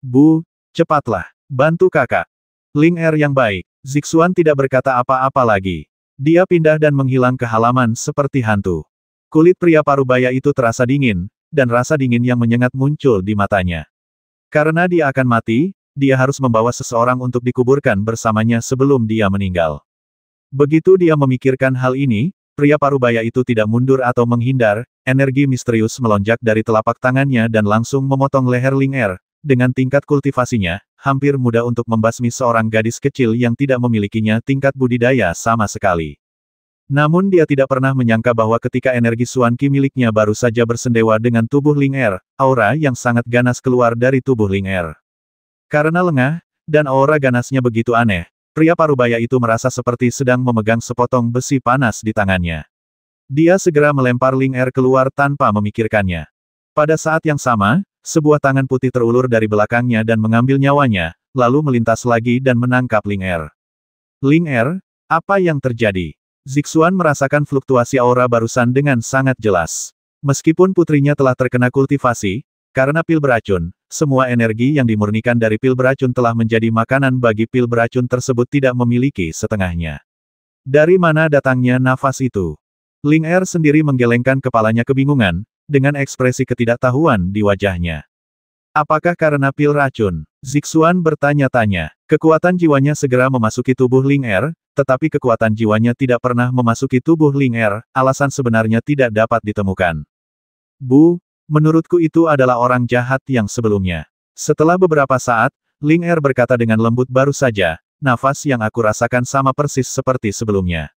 Speaker 1: Bu, cepatlah, bantu kakak. Ling Er yang baik, Zixuan tidak berkata apa-apa lagi. Dia pindah dan menghilang ke halaman seperti hantu. Kulit pria parubaya itu terasa dingin, dan rasa dingin yang menyengat muncul di matanya. Karena dia akan mati, dia harus membawa seseorang untuk dikuburkan bersamanya sebelum dia meninggal. Begitu dia memikirkan hal ini, pria parubaya itu tidak mundur atau menghindar, energi misterius melonjak dari telapak tangannya dan langsung memotong leher Ling Er, dengan tingkat kultivasinya, hampir mudah untuk membasmi seorang gadis kecil yang tidak memilikinya tingkat budidaya sama sekali. Namun dia tidak pernah menyangka bahwa ketika energi Suan Qi miliknya baru saja bersendewa dengan tubuh Ling Er, aura yang sangat ganas keluar dari tubuh Ling Er. Karena lengah, dan aura ganasnya begitu aneh, pria parubaya itu merasa seperti sedang memegang sepotong besi panas di tangannya. Dia segera melempar Ling Er keluar tanpa memikirkannya. Pada saat yang sama, sebuah tangan putih terulur dari belakangnya dan mengambil nyawanya, lalu melintas lagi dan menangkap Ling Er. Ling Er, apa yang terjadi? Zixuan merasakan fluktuasi aura barusan dengan sangat jelas. Meskipun putrinya telah terkena kultivasi, karena pil beracun, semua energi yang dimurnikan dari pil beracun telah menjadi makanan bagi pil beracun tersebut tidak memiliki setengahnya. Dari mana datangnya nafas itu? Ling Er sendiri menggelengkan kepalanya kebingungan, dengan ekspresi ketidaktahuan di wajahnya. Apakah karena pil racun? Zixuan bertanya-tanya. Kekuatan jiwanya segera memasuki tubuh Ling Er, tetapi kekuatan jiwanya tidak pernah memasuki tubuh Ling Er, alasan sebenarnya tidak dapat ditemukan. Bu, menurutku itu adalah orang jahat yang sebelumnya. Setelah beberapa saat, Ling Er berkata dengan lembut baru saja, nafas yang aku rasakan sama persis seperti sebelumnya.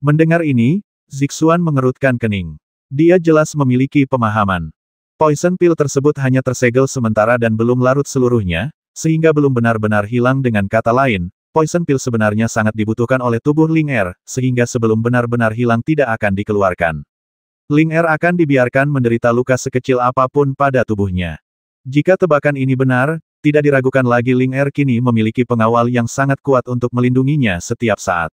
Speaker 1: Mendengar ini, Zixuan mengerutkan kening. Dia jelas memiliki pemahaman. Poison pill tersebut hanya tersegel sementara dan belum larut seluruhnya, sehingga belum benar-benar hilang dengan kata lain, poison pill sebenarnya sangat dibutuhkan oleh tubuh Ling Er, sehingga sebelum benar-benar hilang tidak akan dikeluarkan. Ling Er akan dibiarkan menderita luka sekecil apapun pada tubuhnya. Jika tebakan ini benar, tidak diragukan lagi Ling Er kini memiliki pengawal yang sangat kuat untuk melindunginya setiap saat.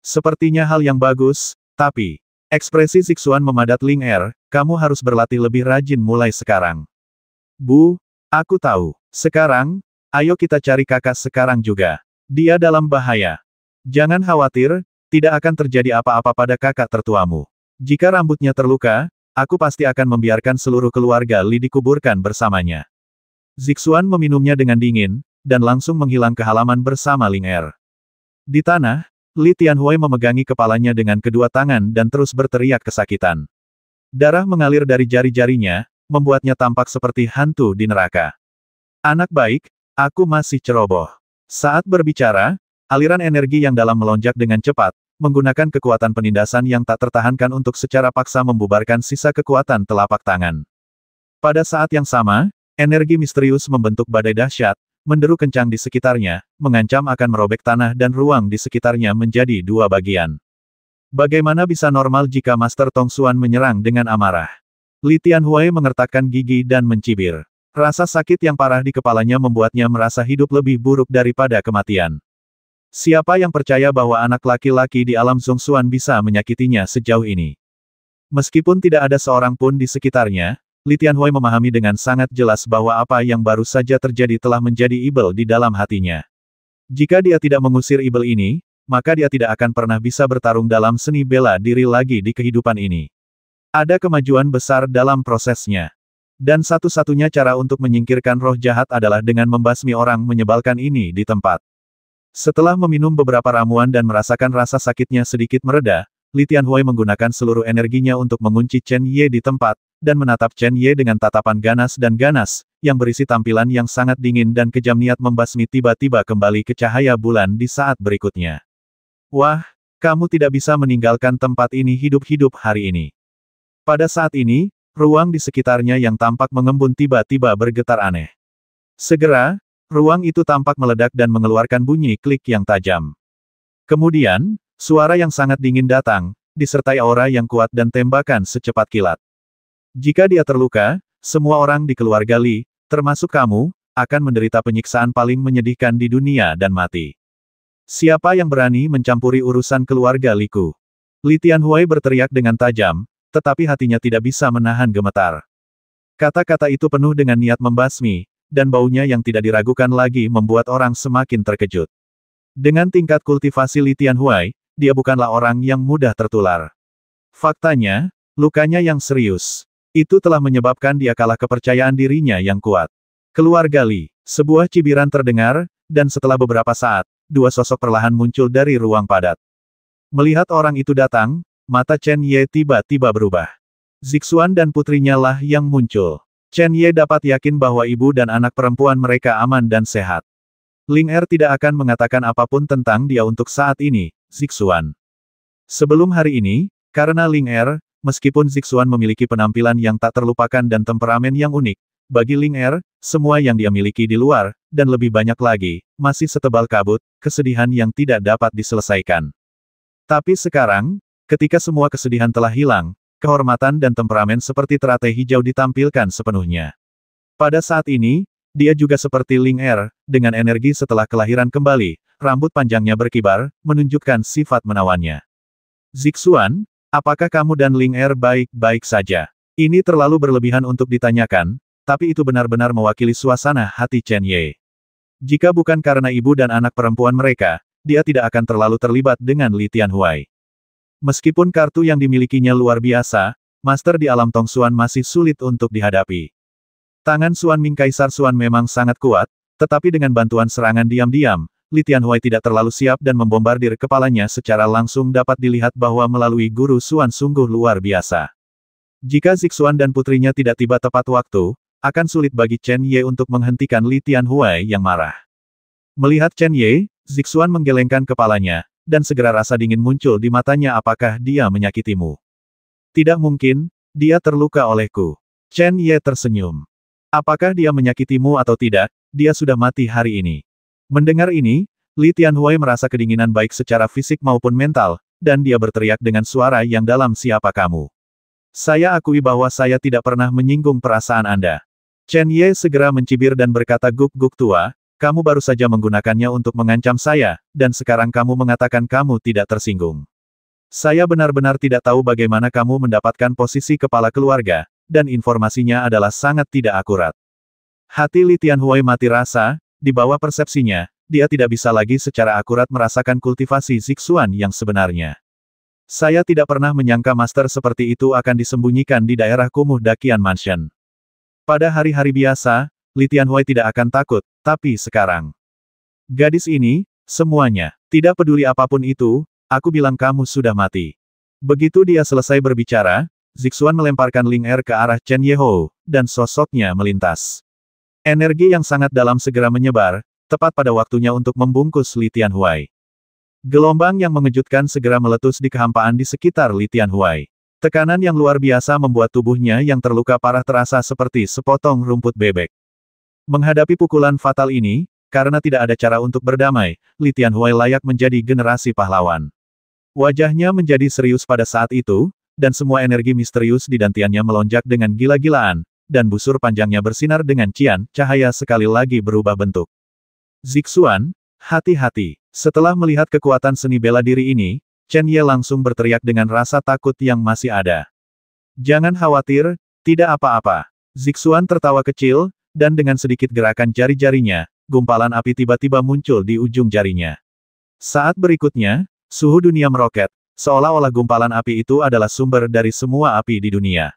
Speaker 1: Sepertinya hal yang bagus, tapi Ekspresi Zixuan memadat Ling Er, kamu harus berlatih lebih rajin mulai sekarang. Bu, aku tahu. Sekarang, ayo kita cari kakak sekarang juga. Dia dalam bahaya. Jangan khawatir, tidak akan terjadi apa-apa pada kakak tertuamu. Jika rambutnya terluka, aku pasti akan membiarkan seluruh keluarga Li dikuburkan bersamanya. Zixuan meminumnya dengan dingin, dan langsung menghilang ke halaman bersama Ling Er. Di tanah, Li Tianhui memegangi kepalanya dengan kedua tangan dan terus berteriak kesakitan. Darah mengalir dari jari-jarinya, membuatnya tampak seperti hantu di neraka. Anak baik, aku masih ceroboh. Saat berbicara, aliran energi yang dalam melonjak dengan cepat, menggunakan kekuatan penindasan yang tak tertahankan untuk secara paksa membubarkan sisa kekuatan telapak tangan. Pada saat yang sama, energi misterius membentuk badai dahsyat, menderu kencang di sekitarnya, mengancam akan merobek tanah dan ruang di sekitarnya menjadi dua bagian. Bagaimana bisa normal jika Master Tong Xuan menyerang dengan amarah? Li Tianhuai mengertakkan gigi dan mencibir. Rasa sakit yang parah di kepalanya membuatnya merasa hidup lebih buruk daripada kematian. Siapa yang percaya bahwa anak laki-laki di alam Xuan bisa menyakitinya sejauh ini? Meskipun tidak ada seorang pun di sekitarnya, Li Tianhui memahami dengan sangat jelas bahwa apa yang baru saja terjadi telah menjadi ibel di dalam hatinya. Jika dia tidak mengusir ibel ini, maka dia tidak akan pernah bisa bertarung dalam seni bela diri lagi di kehidupan ini. Ada kemajuan besar dalam prosesnya. Dan satu-satunya cara untuk menyingkirkan roh jahat adalah dengan membasmi orang menyebalkan ini di tempat. Setelah meminum beberapa ramuan dan merasakan rasa sakitnya sedikit mereda, Li Tianhui menggunakan seluruh energinya untuk mengunci Chen Ye di tempat, dan menatap Chen Ye dengan tatapan ganas dan ganas, yang berisi tampilan yang sangat dingin dan kejam niat membasmi tiba-tiba kembali ke cahaya bulan di saat berikutnya. Wah, kamu tidak bisa meninggalkan tempat ini hidup-hidup hari ini. Pada saat ini, ruang di sekitarnya yang tampak mengembun tiba-tiba bergetar aneh. Segera, ruang itu tampak meledak dan mengeluarkan bunyi klik yang tajam. Kemudian, suara yang sangat dingin datang, disertai aura yang kuat dan tembakan secepat kilat. Jika dia terluka, semua orang di keluarga Li, termasuk kamu, akan menderita penyiksaan paling menyedihkan di dunia dan mati. Siapa yang berani mencampuri urusan keluarga Liku? Li Tianhui berteriak dengan tajam, tetapi hatinya tidak bisa menahan gemetar. Kata-kata itu penuh dengan niat membasmi, dan baunya yang tidak diragukan lagi membuat orang semakin terkejut. Dengan tingkat kultivasi Li Tianhui, dia bukanlah orang yang mudah tertular. Faktanya, lukanya yang serius. Itu telah menyebabkan dia kalah kepercayaan dirinya yang kuat. Keluarga Li, sebuah cibiran terdengar, dan setelah beberapa saat, dua sosok perlahan muncul dari ruang padat. Melihat orang itu datang, mata Chen Ye tiba-tiba berubah. Zixuan dan putrinya lah yang muncul. Chen Ye dapat yakin bahwa ibu dan anak perempuan mereka aman dan sehat. Ling Er tidak akan mengatakan apapun tentang dia untuk saat ini, Zixuan. Sebelum hari ini, karena Ling Er, Meskipun Zixuan memiliki penampilan yang tak terlupakan dan temperamen yang unik, bagi Ling Er, semua yang dia miliki di luar, dan lebih banyak lagi, masih setebal kabut, kesedihan yang tidak dapat diselesaikan. Tapi sekarang, ketika semua kesedihan telah hilang, kehormatan dan temperamen seperti teratai hijau ditampilkan sepenuhnya. Pada saat ini, dia juga seperti Ling Er, dengan energi setelah kelahiran kembali, rambut panjangnya berkibar, menunjukkan sifat menawannya. Zixuan, Apakah kamu dan Ling Er baik-baik saja? Ini terlalu berlebihan untuk ditanyakan, tapi itu benar-benar mewakili suasana hati Chen Ye. Jika bukan karena ibu dan anak perempuan mereka, dia tidak akan terlalu terlibat dengan Li Tianhuai. Meskipun kartu yang dimilikinya luar biasa, master di alam Tong Suan masih sulit untuk dihadapi. Tangan Suan Ming Kaisar Suan memang sangat kuat, tetapi dengan bantuan serangan diam-diam, Li Tianhuai tidak terlalu siap dan membombardir kepalanya secara langsung dapat dilihat bahwa melalui guru Suan sungguh luar biasa. Jika Zixuan dan putrinya tidak tiba tepat waktu, akan sulit bagi Chen Ye untuk menghentikan Li Tianhuai yang marah. Melihat Chen Ye, Zixuan menggelengkan kepalanya, dan segera rasa dingin muncul di matanya apakah dia menyakitimu. Tidak mungkin, dia terluka olehku. Chen Ye tersenyum. Apakah dia menyakitimu atau tidak, dia sudah mati hari ini. Mendengar ini, Li Tianhui merasa kedinginan baik secara fisik maupun mental, dan dia berteriak dengan suara yang dalam siapa kamu. Saya akui bahwa saya tidak pernah menyinggung perasaan Anda. Chen Ye segera mencibir dan berkata guk-guk tua, kamu baru saja menggunakannya untuk mengancam saya, dan sekarang kamu mengatakan kamu tidak tersinggung. Saya benar-benar tidak tahu bagaimana kamu mendapatkan posisi kepala keluarga, dan informasinya adalah sangat tidak akurat. Hati Li Tianhui mati rasa, di bawah persepsinya, dia tidak bisa lagi secara akurat merasakan kultivasi Zixuan yang sebenarnya. Saya tidak pernah menyangka master seperti itu akan disembunyikan di daerah kumuh Dakian Mansion. Pada hari-hari biasa, Li Tianhui tidak akan takut, tapi sekarang. Gadis ini, semuanya, tidak peduli apapun itu, aku bilang kamu sudah mati. Begitu dia selesai berbicara, Zixuan melemparkan Ling Er ke arah Chen Yehou, dan sosoknya melintas. Energi yang sangat dalam segera menyebar, tepat pada waktunya untuk membungkus Li Tianhuai. Gelombang yang mengejutkan segera meletus di kehampaan di sekitar Li Tianhuai. Tekanan yang luar biasa membuat tubuhnya yang terluka parah terasa seperti sepotong rumput bebek. Menghadapi pukulan fatal ini, karena tidak ada cara untuk berdamai, Li Tianhuai layak menjadi generasi pahlawan. Wajahnya menjadi serius pada saat itu, dan semua energi misterius di dantiannya melonjak dengan gila-gilaan, dan busur panjangnya bersinar dengan cian, cahaya sekali lagi berubah bentuk. Zixuan, hati-hati. Setelah melihat kekuatan seni bela diri ini, Chen Ye langsung berteriak dengan rasa takut yang masih ada. Jangan khawatir, tidak apa-apa. Zixuan tertawa kecil, dan dengan sedikit gerakan jari-jarinya, gumpalan api tiba-tiba muncul di ujung jarinya. Saat berikutnya, suhu dunia meroket, seolah-olah gumpalan api itu adalah sumber dari semua api di dunia.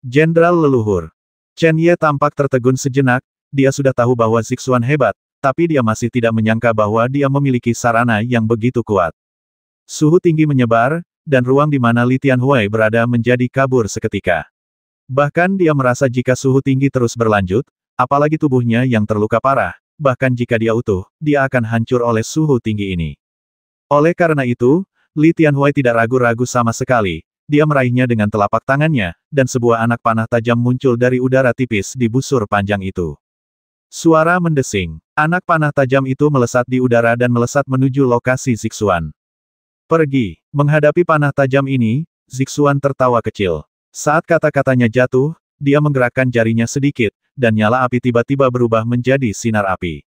Speaker 1: Jenderal leluhur, Chen Ye tampak tertegun sejenak, dia sudah tahu bahwa Zixuan hebat, tapi dia masih tidak menyangka bahwa dia memiliki sarana yang begitu kuat. Suhu tinggi menyebar, dan ruang di mana Li Tianhui berada menjadi kabur seketika. Bahkan dia merasa jika suhu tinggi terus berlanjut, apalagi tubuhnya yang terluka parah, bahkan jika dia utuh, dia akan hancur oleh suhu tinggi ini. Oleh karena itu, Li Tianhui tidak ragu-ragu sama sekali, dia meraihnya dengan telapak tangannya, dan sebuah anak panah tajam muncul dari udara tipis di busur panjang itu. Suara mendesing. Anak panah tajam itu melesat di udara dan melesat menuju lokasi Zixuan. Pergi. Menghadapi panah tajam ini, Zixuan tertawa kecil. Saat kata-katanya jatuh, dia menggerakkan jarinya sedikit, dan nyala api tiba-tiba berubah menjadi sinar api.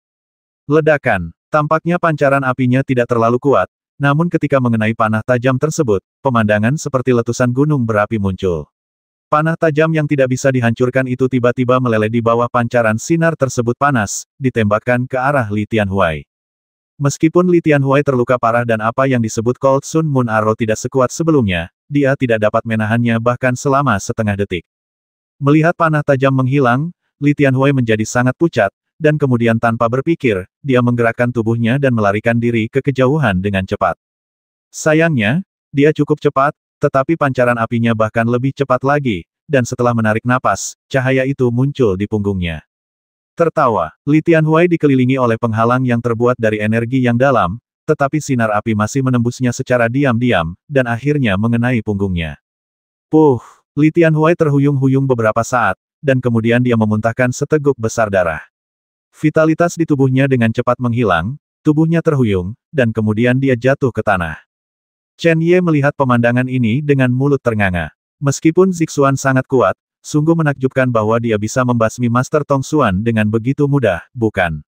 Speaker 1: Ledakan. Tampaknya pancaran apinya tidak terlalu kuat, namun ketika mengenai panah tajam tersebut, pemandangan seperti letusan gunung berapi muncul. Panah tajam yang tidak bisa dihancurkan itu tiba-tiba meleleh di bawah pancaran sinar tersebut panas, ditembakkan ke arah Li Tianhuai. Meskipun Li Tianhuai terluka parah dan apa yang disebut Cold Sun Moon Arrow tidak sekuat sebelumnya, dia tidak dapat menahannya bahkan selama setengah detik. Melihat panah tajam menghilang, Li Tianhuai menjadi sangat pucat, dan kemudian tanpa berpikir, dia menggerakkan tubuhnya dan melarikan diri ke kejauhan dengan cepat. Sayangnya, dia cukup cepat, tetapi pancaran apinya bahkan lebih cepat lagi, dan setelah menarik napas, cahaya itu muncul di punggungnya. Tertawa, Li Tianhuai dikelilingi oleh penghalang yang terbuat dari energi yang dalam, tetapi sinar api masih menembusnya secara diam-diam, dan akhirnya mengenai punggungnya. Puh, Li Tianhuai terhuyung-huyung beberapa saat, dan kemudian dia memuntahkan seteguk besar darah. Vitalitas di tubuhnya dengan cepat menghilang, tubuhnya terhuyung, dan kemudian dia jatuh ke tanah. Chen Ye melihat pemandangan ini dengan mulut ternganga. Meskipun Zixuan sangat kuat, sungguh menakjubkan bahwa dia bisa membasmi Master Tong Xuan dengan begitu mudah, bukan?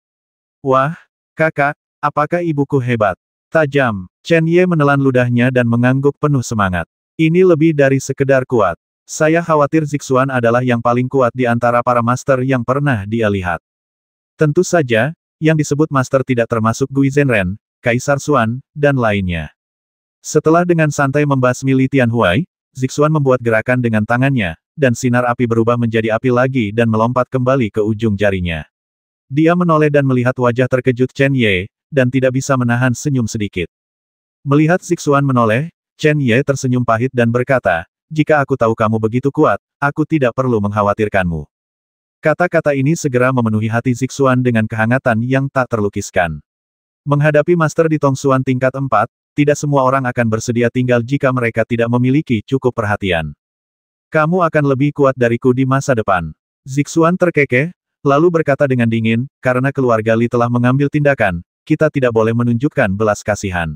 Speaker 1: Wah, kakak, apakah ibuku hebat? Tajam, Chen Ye menelan ludahnya dan mengangguk penuh semangat. Ini lebih dari sekedar kuat. Saya khawatir Zixuan adalah yang paling kuat di antara para master yang pernah dia lihat. Tentu saja, yang disebut master tidak termasuk Gui Zhenren, Kaisar Xuan, dan lainnya. Setelah dengan santai membasmi Li Tianhuai, Zixuan membuat gerakan dengan tangannya, dan sinar api berubah menjadi api lagi dan melompat kembali ke ujung jarinya. Dia menoleh dan melihat wajah terkejut Chen Ye, dan tidak bisa menahan senyum sedikit. Melihat Zixuan menoleh, Chen Ye tersenyum pahit dan berkata, jika aku tahu kamu begitu kuat, aku tidak perlu mengkhawatirkanmu. Kata-kata ini segera memenuhi hati Zixuan dengan kehangatan yang tak terlukiskan. Menghadapi Master di Tongsuan tingkat 4, tidak semua orang akan bersedia tinggal jika mereka tidak memiliki cukup perhatian. Kamu akan lebih kuat dariku di masa depan. Zixuan terkekeh, lalu berkata dengan dingin, karena keluarga Li telah mengambil tindakan, kita tidak boleh menunjukkan belas kasihan.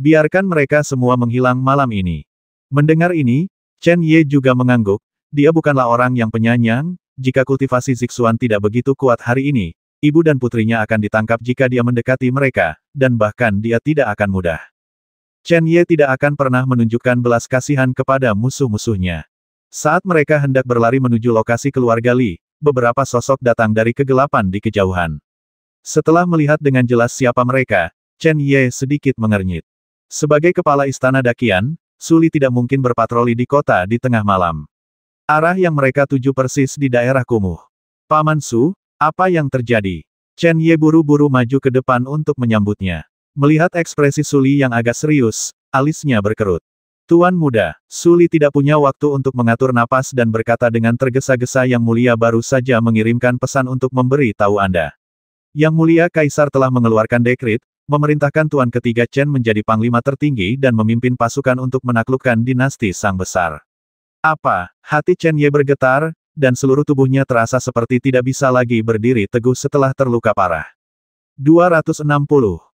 Speaker 1: Biarkan mereka semua menghilang malam ini. Mendengar ini, Chen Ye juga mengangguk, dia bukanlah orang yang penyanyang, jika kultivasi Zixuan tidak begitu kuat hari ini, ibu dan putrinya akan ditangkap jika dia mendekati mereka, dan bahkan dia tidak akan mudah. Chen Ye tidak akan pernah menunjukkan belas kasihan kepada musuh-musuhnya. Saat mereka hendak berlari menuju lokasi keluarga Li, beberapa sosok datang dari kegelapan di kejauhan. Setelah melihat dengan jelas siapa mereka, Chen Ye sedikit mengernyit. Sebagai kepala istana Dakian, Suli tidak mungkin berpatroli di kota di tengah malam. Arah yang mereka tuju persis di daerah kumuh. Paman Su, apa yang terjadi? Chen Ye buru-buru maju ke depan untuk menyambutnya. Melihat ekspresi Suli yang agak serius, alisnya berkerut. Tuan muda, Suli tidak punya waktu untuk mengatur napas dan berkata dengan tergesa-gesa yang mulia baru saja mengirimkan pesan untuk memberi tahu Anda. Yang mulia Kaisar telah mengeluarkan dekrit, memerintahkan Tuan ketiga Chen menjadi panglima tertinggi dan memimpin pasukan untuk menaklukkan dinasti Sang Besar. Apa? Hati Chen Ye bergetar, dan seluruh tubuhnya terasa seperti tidak bisa lagi berdiri teguh setelah terluka parah. 260.